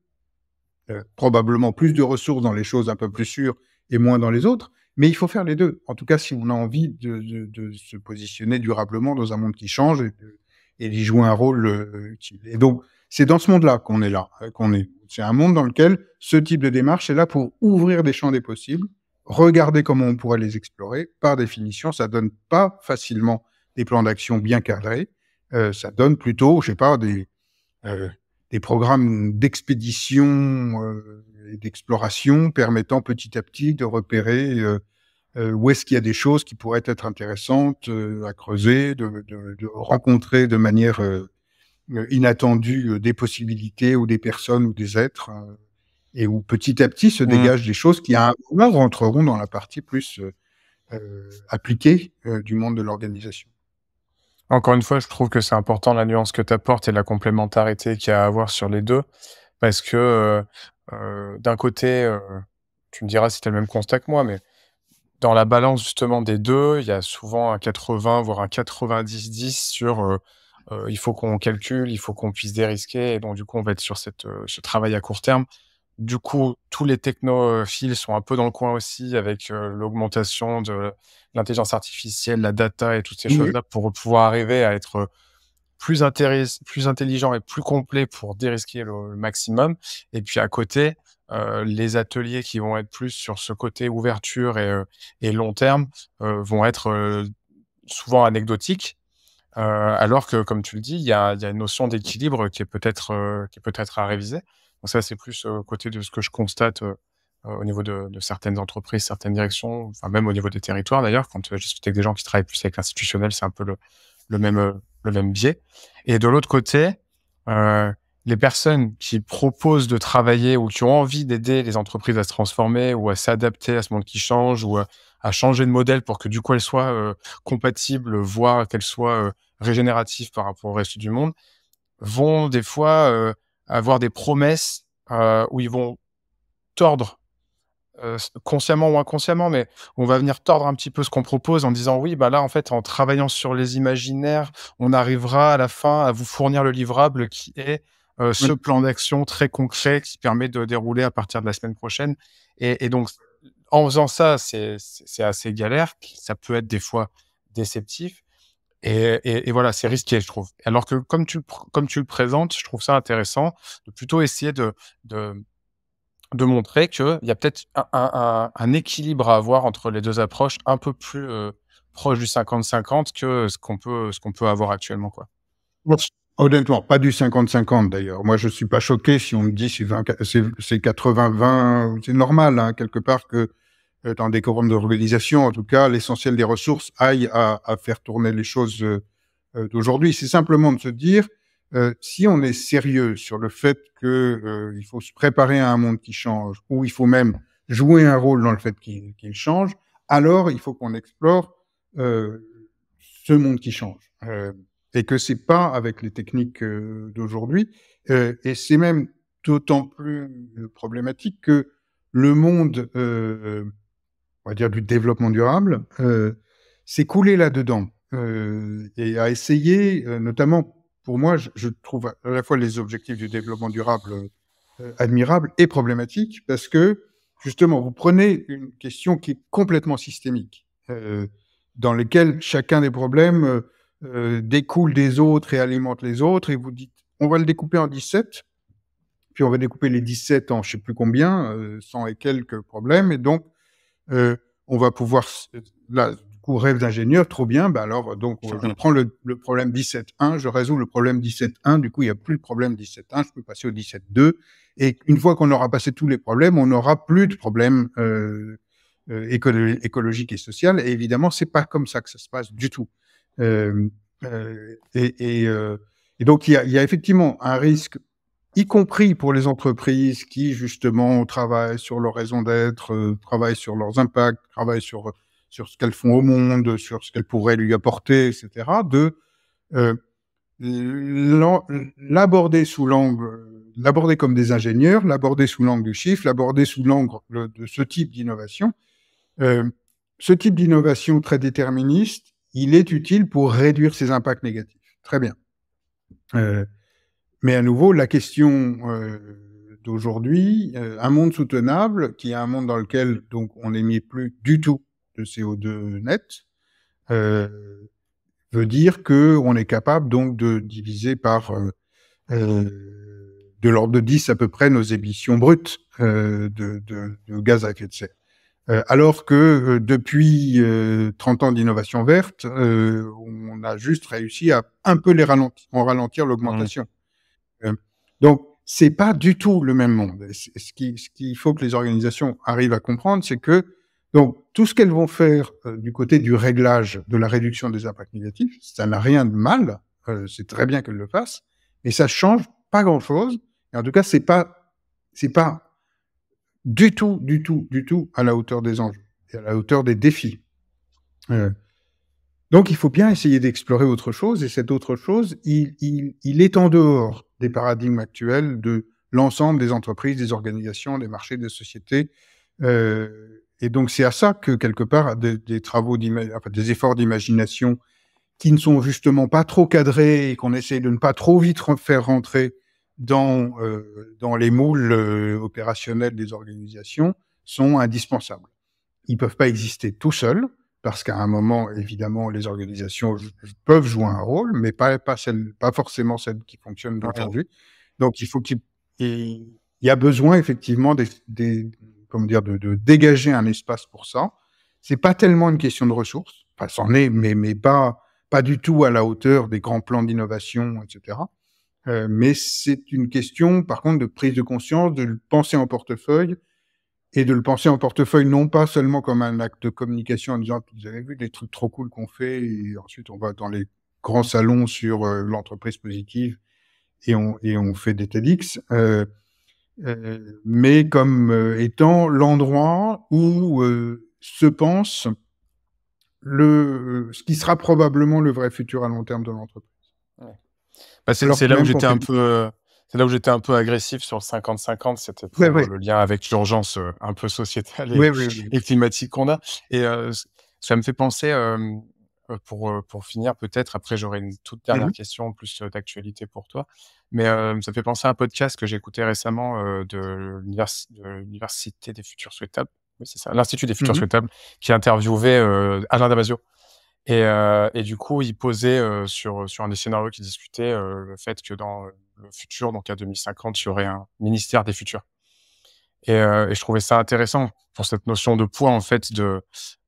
Euh, probablement plus de ressources dans les choses un peu plus sûres et moins dans les autres, mais il faut faire les deux. En tout cas, si on a envie de, de, se positionner durablement dans un monde qui change et, y jouer un rôle euh, utile. Et donc, c'est dans ce monde-là qu'on est là, euh, qu'on est. C'est un monde dans lequel ce type de démarche est là pour ouvrir des champs des possibles Regardez comment on pourrait les explorer, par définition, ça donne pas facilement des plans d'action bien cadrés. Euh, ça donne plutôt, je sais pas, des, euh, programmes d'expédition euh, et d'exploration permettant petit à petit de repérer où est-ce qu'il y a des choses qui pourraient être intéressantes à creuser, de, de, rencontrer de manière inattendue des possibilités ou des personnes ou des êtres hein et où petit à petit se mmh. dégagent des choses qui, à un moment, rentreront dans la partie plus euh, euh, appliquée euh, du monde de l'organisation.
Encore une fois, je trouve que c'est important la nuance que tu apportes et la complémentarité qu'il y a à avoir sur les deux, parce que d'un côté, tu me diras si tu as le même constat que moi, mais dans la balance justement des deux, il y a souvent un 80, voire un 90-10 sur il faut qu'on calcule, il faut qu'on puisse dérisquer, et donc du coup on va être sur ce travail à court terme du coup, tous les technophiles sont un peu dans le coin aussi avec euh, l'augmentation de l'intelligence artificielle, la data et toutes ces mmh choses-là pour pouvoir arriver à être euh, plus, plus intelligent et plus complet pour dérisquer le, maximum. Et puis à côté, euh, les ateliers qui vont être plus sur ce côté ouverture et, long terme vont être souvent anecdotiques. alors que, comme tu le dis, il y a, une notion d'équilibre qui est peut-être à réviser ça, c'est plus euh, côté de ce que je constate euh, euh, au niveau de, certaines entreprises, certaines directions, enfin même au niveau des territoires d'ailleurs. Quand je discute avec des gens qui travaillent plus avec l'institutionnel, c'est un peu le, même le même biais. Et de l'autre côté, les personnes qui proposent de travailler ou qui ont envie d'aider les entreprises à se transformer ou à s'adapter à ce monde qui change ou à, changer de modèle pour que du coup elles soient compatibles, voire qu'elles soient régénératives par rapport au reste du monde, vont des fois avoir des promesses euh, où ils vont tordre euh, consciemment ou inconsciemment, mais on va venir tordre un petit peu ce qu'on propose en disant oui, bah là en fait en travaillant sur les imaginaires, on arrivera à la fin à vous fournir le livrable qui est euh, ce plan d'action très concret qui permet de dérouler à partir de la semaine prochaine. Et, et donc en faisant ça, c'est assez galère, ça peut être des fois déceptif, et, voilà, c'est risqué, je trouve. Alors que comme tu, comme tu le présentes, je trouve ça intéressant de plutôt essayer de, de, de montrer qu'il y a peut-être un, un, équilibre à avoir entre les deux approches un peu plus euh, proche du 50-50 que ce qu'on peut, qu'on peut avoir actuellement. Quoi.
Honnêtement, pas du 50-50 d'ailleurs. Moi, je suis pas choqué si on me dit c'est 80-20. C'est normal, hein, quelque part, que euh, dans des de d'organisation, en tout cas, l'essentiel des ressources aille à, à faire tourner les choses euh, euh, d'aujourd'hui. C'est simplement de se dire, si on est sérieux sur le fait qu'il euh, faut se préparer à un monde qui change, ou il faut même jouer un rôle dans le fait qu'il change, alors il faut qu'on explore ce monde qui change. et que c'est pas avec les techniques d'aujourd'hui. et c'est même d'autant plus problématique que le monde on va dire, du développement durable, euh, s'est coulé là-dedans euh, et a essayé, euh, notamment pour moi, je, je, trouve à la fois les objectifs du développement durable euh, admirables et problématiques parce que justement, vous prenez une question qui est complètement systémique, euh, dans laquelle chacun des problèmes découle des autres et alimente les autres, et vous dites, on va le découper en 17, puis on va découper les 17 en je sais plus combien, 100 et quelques problèmes, et donc euh, on va pouvoir, là, du coup, rêve d'ingénieur, trop bien, bah alors, donc, euh, je prends le, le problème 17.1, je résous le problème 17.1, du coup, il n'y a plus le problème 17.1, je peux passer au 17.2, et une fois qu'on aura passé tous les problèmes, on n'aura plus de problèmes euh, euh écologiques et social, et évidemment, c'est pas comme ça que ça se passe du tout. et, donc, il y, il y a effectivement un risque y compris pour les entreprises qui justement travaillent sur leur raison d'être, euh, travaillent sur leurs impacts, travaillent sur sur ce qu'elles font au monde, sur ce qu'elles pourraient lui apporter, etc. De euh, l'aborder sous l'angle, l'aborder comme des ingénieurs, l'aborder sous l'angle du chiffre, l'aborder sous l'angle de ce type d'innovation. Euh, ce type d'innovation très déterministe, il est utile pour réduire ses impacts négatifs. Très bien. Euh, mais à nouveau, la question euh, d'aujourd'hui, euh, un monde soutenable, qui est un monde dans lequel donc on n'émet plus du tout de CO2 net, euh, veut dire que on est capable donc de diviser par de l'ordre de 10 à peu près nos émissions brutes de, gaz à effet de serre. alors que depuis 30 ans d'innovation verte, on a juste réussi à un peu les ralentir, en ralentir mmh. l'augmentation. Euh, donc, c'est pas du tout le même monde. Ce qu'il ce faut que les organisations arrivent à comprendre, c'est que donc tout ce qu'elles vont faire euh, du côté du réglage de la réduction des impacts négatifs, ça n'a rien de mal. Euh, c'est très bien qu'elles le fassent, mais ça change pas grand chose. en tout cas, c'est pas c'est pas du tout, du tout, du tout à la hauteur des enjeux et à la hauteur des défis. donc, il faut bien essayer d'explorer autre chose, et cette autre chose, il, il est en dehors des paradigmes actuels de l'ensemble des entreprises, des organisations, des marchés, des sociétés. Euh, et donc c'est à ça que quelque part des, travaux, des efforts d'imagination qui ne sont justement pas trop cadrés et qu'on essaye de ne pas trop vite faire rentrer dans euh, dans les moules euh, opérationnels des organisations sont indispensables. Ils ne peuvent pas exister tout seuls parce qu'à un moment, évidemment, les organisations peuvent jouer un rôle, mais pas, celle, pas forcément celle qui fonctionne d'aujourd'hui. Donc, il faut qu'il y a besoin effectivement dire, de, dégager un espace pour ça. C'est pas tellement une question de ressources, enfin, c'en est, mais, pas, pas du tout à la hauteur des grands plans d'innovation, etc. Euh, mais c'est une question, par contre, de prise de conscience, de penser en portefeuille, et de le penser en portefeuille, non pas seulement comme un acte de communication en disant vous avez vu les trucs trop cool qu'on fait et ensuite on va dans les grands salons sur euh, l'entreprise positive et on, et on fait des TEDx, euh, euh, mais comme étant l'endroit où se pense le, ce qui sera probablement le vrai futur à long terme de l'entreprise. Bah, c'est là où j'étais un
peu c'est là où j'étais un peu agressif sur le 50-50, c'était le lien avec l'urgence euh, un peu sociétale et, climatique qu'on a. Et euh, ça me fait penser, euh, pour, pour finir peut-être, après j'aurai une toute dernière mmh question, plus d'actualité pour toi, mais ça me fait penser à un podcast que j'ai écouté récemment de l'Université des Futurs Souhaitables, c'est l'Institut des Futurs mmh Souhaitables, qui interviewait Alain Damasio. Et, du coup, il posait sur, sur un des scénarios qui discutait le fait que dans futur, donc à 2050, il y aurait un ministère des futurs. Euh, et, je trouvais ça intéressant pour cette notion de poids, en fait, de,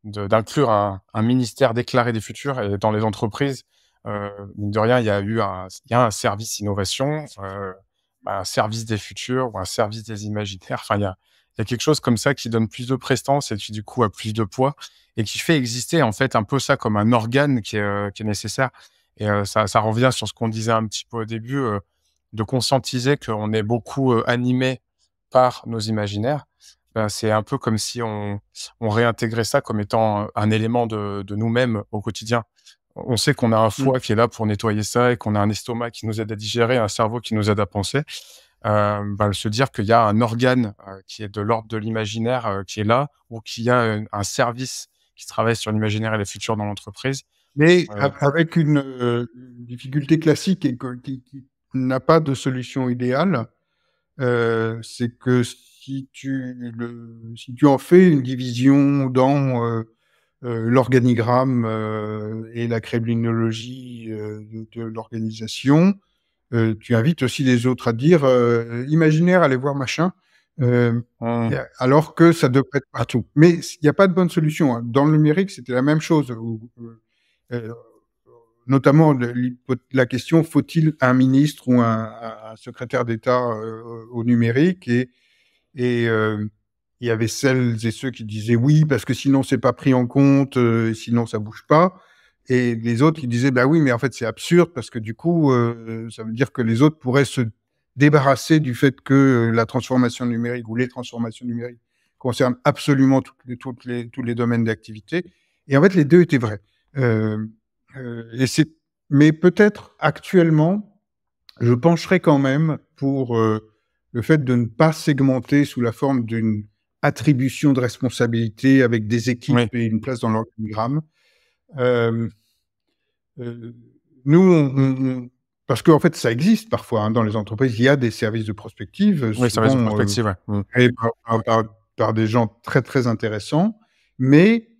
d'inclure un, ministère déclaré des futurs. Et dans les entreprises, euh, mine de rien, il y a eu un, il y a un service innovation, euh, bah, un service des futurs ou un service des imaginaires. Enfin, il y a, il y a quelque chose comme ça qui donne plus de prestance et qui, du coup, a plus de poids et qui fait exister, en fait, un peu ça comme un organe qui est, nécessaire. Et ça, ça revient sur ce qu'on disait un petit peu au début de conscientiser qu'on est beaucoup euh, animé par nos imaginaires, bah, c'est un peu comme si on, réintégrait ça comme étant un élément de, nous-mêmes au quotidien. On sait qu'on a un foie mm. qui est là pour nettoyer ça et qu'on a un estomac qui nous aide à digérer, un cerveau qui nous aide à penser. Euh, bah, se dire qu'il y a un organe euh, qui est de l'ordre de l'imaginaire qui est là ou qu'il y a un service qui travaille sur l'imaginaire et les futurs dans l'entreprise. Mais
avec une difficulté classique et qui, qui n'a pas de solution idéale, euh, c'est que si tu, si tu en fais une division dans euh, euh, l'organigramme et la créblinologie de, l'organisation, tu invites aussi les autres à dire imaginaire, allez voir machin. Mmh. Alors que ça devrait être partout. Mais il n'y a pas de bonne solution. Hein. Dans le numérique, c'était la même chose notamment la question faut-il un ministre ou un, secrétaire d'État euh, au numérique et euh, il y avait celles et ceux qui disaient oui parce que sinon c'est pas pris en compte, euh, sinon ça bouge pas. Et les autres qui disaient bah oui mais en fait c'est absurde parce que du coup ça veut dire que les autres pourraient se débarrasser du fait que la transformation numérique ou les transformations numériques concernent absolument toutes les, tous les domaines d'activité. Et en fait les deux étaient vrais. Euh, et c'est, mais peut-être actuellement, je pencherai quand même pour euh, le fait de ne pas segmenter sous la forme d'une attribution de responsabilité avec des équipes et une place dans l'organigramme. Euh, nous, parce qu'en fait, ça existe parfois hein, dans les entreprises. Il y a des services de prospective, oui, services de prospective, mmh. par, par, des gens très très intéressants. Mais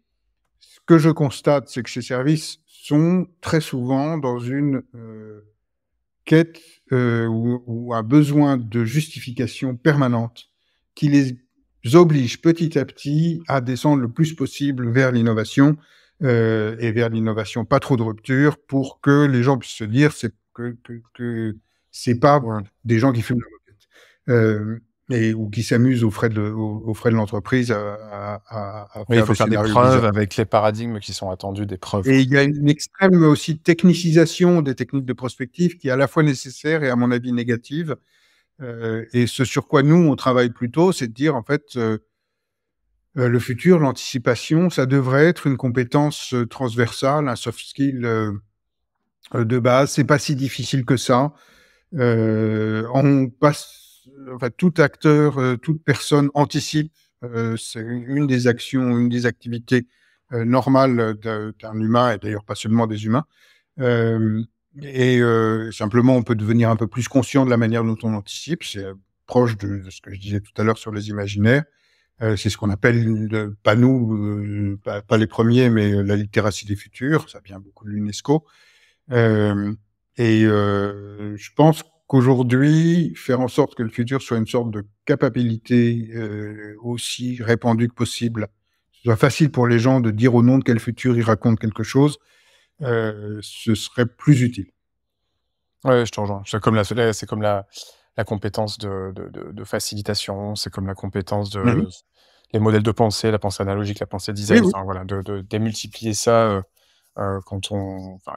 ce que je constate, c'est que ces services sont très souvent dans une euh, quête euh, ou, un besoin de justification permanente qui les oblige petit à petit à descendre le plus possible vers l'innovation euh, et vers l'innovation pas trop de rupture pour que les gens puissent se dire que, que, n'est c'est pas des gens qui fument la moquette ou qui s'amusent aux frais de, aux, frais de l'entreprise euh, à, à, à il faut faire des preuves
avec les paradigmes qui sont attendus, des preuves. Et il
y a une extrême aussi technicisation des techniques de prospective qui est à la fois nécessaire et à mon avis négative. Euh, et ce sur quoi nous on travaille plutôt, c'est de dire en fait euh, le futur, l'anticipation, ça devrait être une compétence transversale, un soft skill de base. C'est pas si difficile que ça. on passe euh, tout acteur, euh, toute personne anticipe. Euh, c'est une des actions, une des activités normales d'un humain, et d'ailleurs pas seulement des humains. et simplement, on peut devenir un peu plus conscient de la manière dont on anticipe. C'est proche de, ce que je disais tout à l'heure sur les imaginaires. c'est ce qu'on appelle, pas nous, pas, pas, les premiers, mais la littératie des futurs. Ça vient beaucoup de l'UNESCO. et je pense qu'aujourd'hui, faire en sorte que le futur soit une sorte de capacité euh, aussi répandue que possible, soit facile pour les gens de dire au nom de quel futur ils racontent quelque chose, euh, ce serait plus utile.
Oui, je te rejoins. C'est comme la, c'est comme la, la compétence de, facilitation, c'est comme la compétence de les modèles de pensée, la pensée analogique, la pensée design, voilà, de, démultiplier ça euh, euh,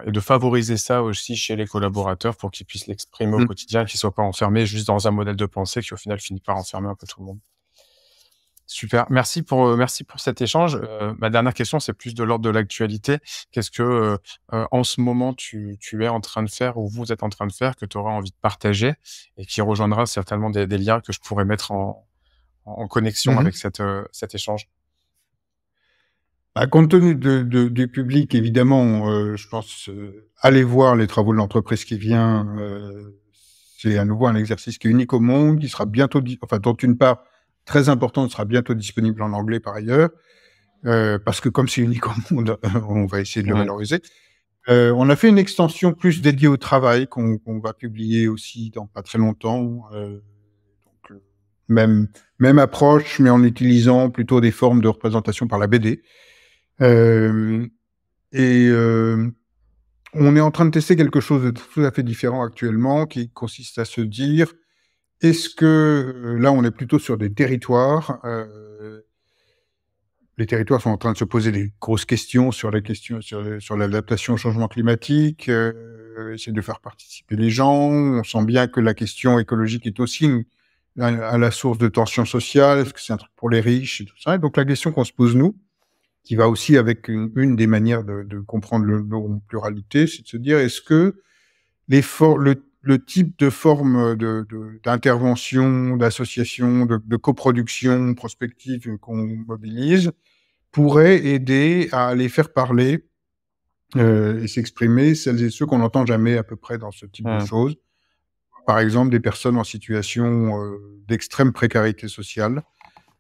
et de favoriser ça aussi chez les collaborateurs pour qu'ils puissent l'exprimer au mmh. quotidien, qu'ils soient pas enfermés juste dans un modèle de pensée qui au final finit par enfermer un peu tout le monde. Super, merci pour euh, merci pour cet échange. Euh, ma dernière question, c'est plus de l'ordre de l'actualité. Qu'est-ce que en ce moment tu, es en train de faire ou vous êtes en train de faire que tu auras envie de partager et qui rejoindra certainement des, liens que je pourrais mettre en, connexion mmh avec cet échange. Bah,
compte tenu du public, évidemment, euh, je pense euh, aller voir les travaux de l'entreprise qui vient. Euh, c'est à nouveau un exercice qui est unique au monde, qui sera bientôt, enfin, dont une part très importante sera bientôt disponible en anglais par ailleurs, parce que comme c'est unique au monde, on va essayer de le valoriser. on a fait une extension plus dédiée au travail qu'on va publier aussi dans pas très longtemps. même, même approche, mais en utilisant plutôt des formes de représentation par la BD. Euh, et euh, on est en train de tester quelque chose de tout à fait différent actuellement, qui consiste à se dire, est-ce que euh, là, on est plutôt sur des territoires les territoires sont en train de se poser des grosses questions sur les questions sur, l'adaptation au changement climatique, essayer de faire participer les gens. On sent bien que la question écologique est aussi à, la source de tensions sociales. Est-ce que c'est un truc pour les riches et tout ça donc la question qu'on se pose nous, qui va aussi avec une, des manières de, comprendre le nom pluralité, c'est de se dire est-ce que les le, type de forme d'intervention, d'association, de, coproduction prospective qu'on mobilise pourrait aider à aller faire parler euh, et s'exprimer, celles et ceux qu'on n'entend jamais à peu près dans ce type de ah. choses. Par exemple, des personnes en situation euh, d'extrême précarité sociale,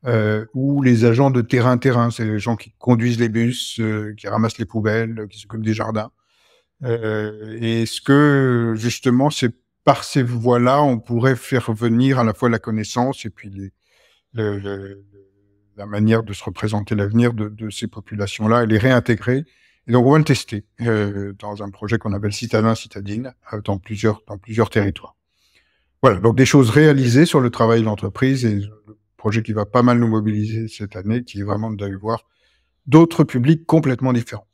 euh, ou les agents de terrain-terrain, c'est les gens qui conduisent les bus, euh, qui ramassent les poubelles, euh, qui s'occupent des jardins. Euh, Est-ce que justement, c'est par ces voies-là, on pourrait faire venir à la fois la connaissance et puis les, le, la manière de se représenter l'avenir de, de, ces populations-là et les réintégrer et donc on va le tester euh, dans un projet qu'on appelle Citadin Citadine euh, dans plusieurs dans plusieurs territoires. Voilà donc des choses réalisées sur le travail de l'entreprise et projet qui va pas mal nous mobiliser cette année, qui est vraiment d'aller voir d'autres publics
complètement différents.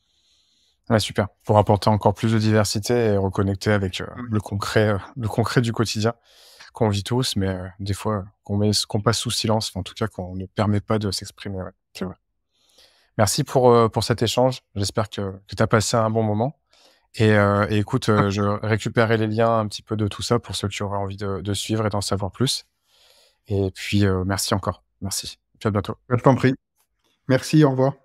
Ah, super. Pour apporter encore plus de diversité et reconnecter avec euh, le concret, euh, le concret du quotidien qu'on vit tous, mais euh, des fois qu'on passe sous silence, en tout cas qu'on ne permet pas de s'exprimer. Merci pour, pour cet échange. J'espère que, tu as passé un bon moment. Et, écoute, ah. je récupérerai les liens un petit peu de tout ça pour ceux qui auraient envie de suivre et d'en savoir plus. Et puis, euh, merci encore. Merci. à bientôt. Je t'en prie. Merci, au revoir.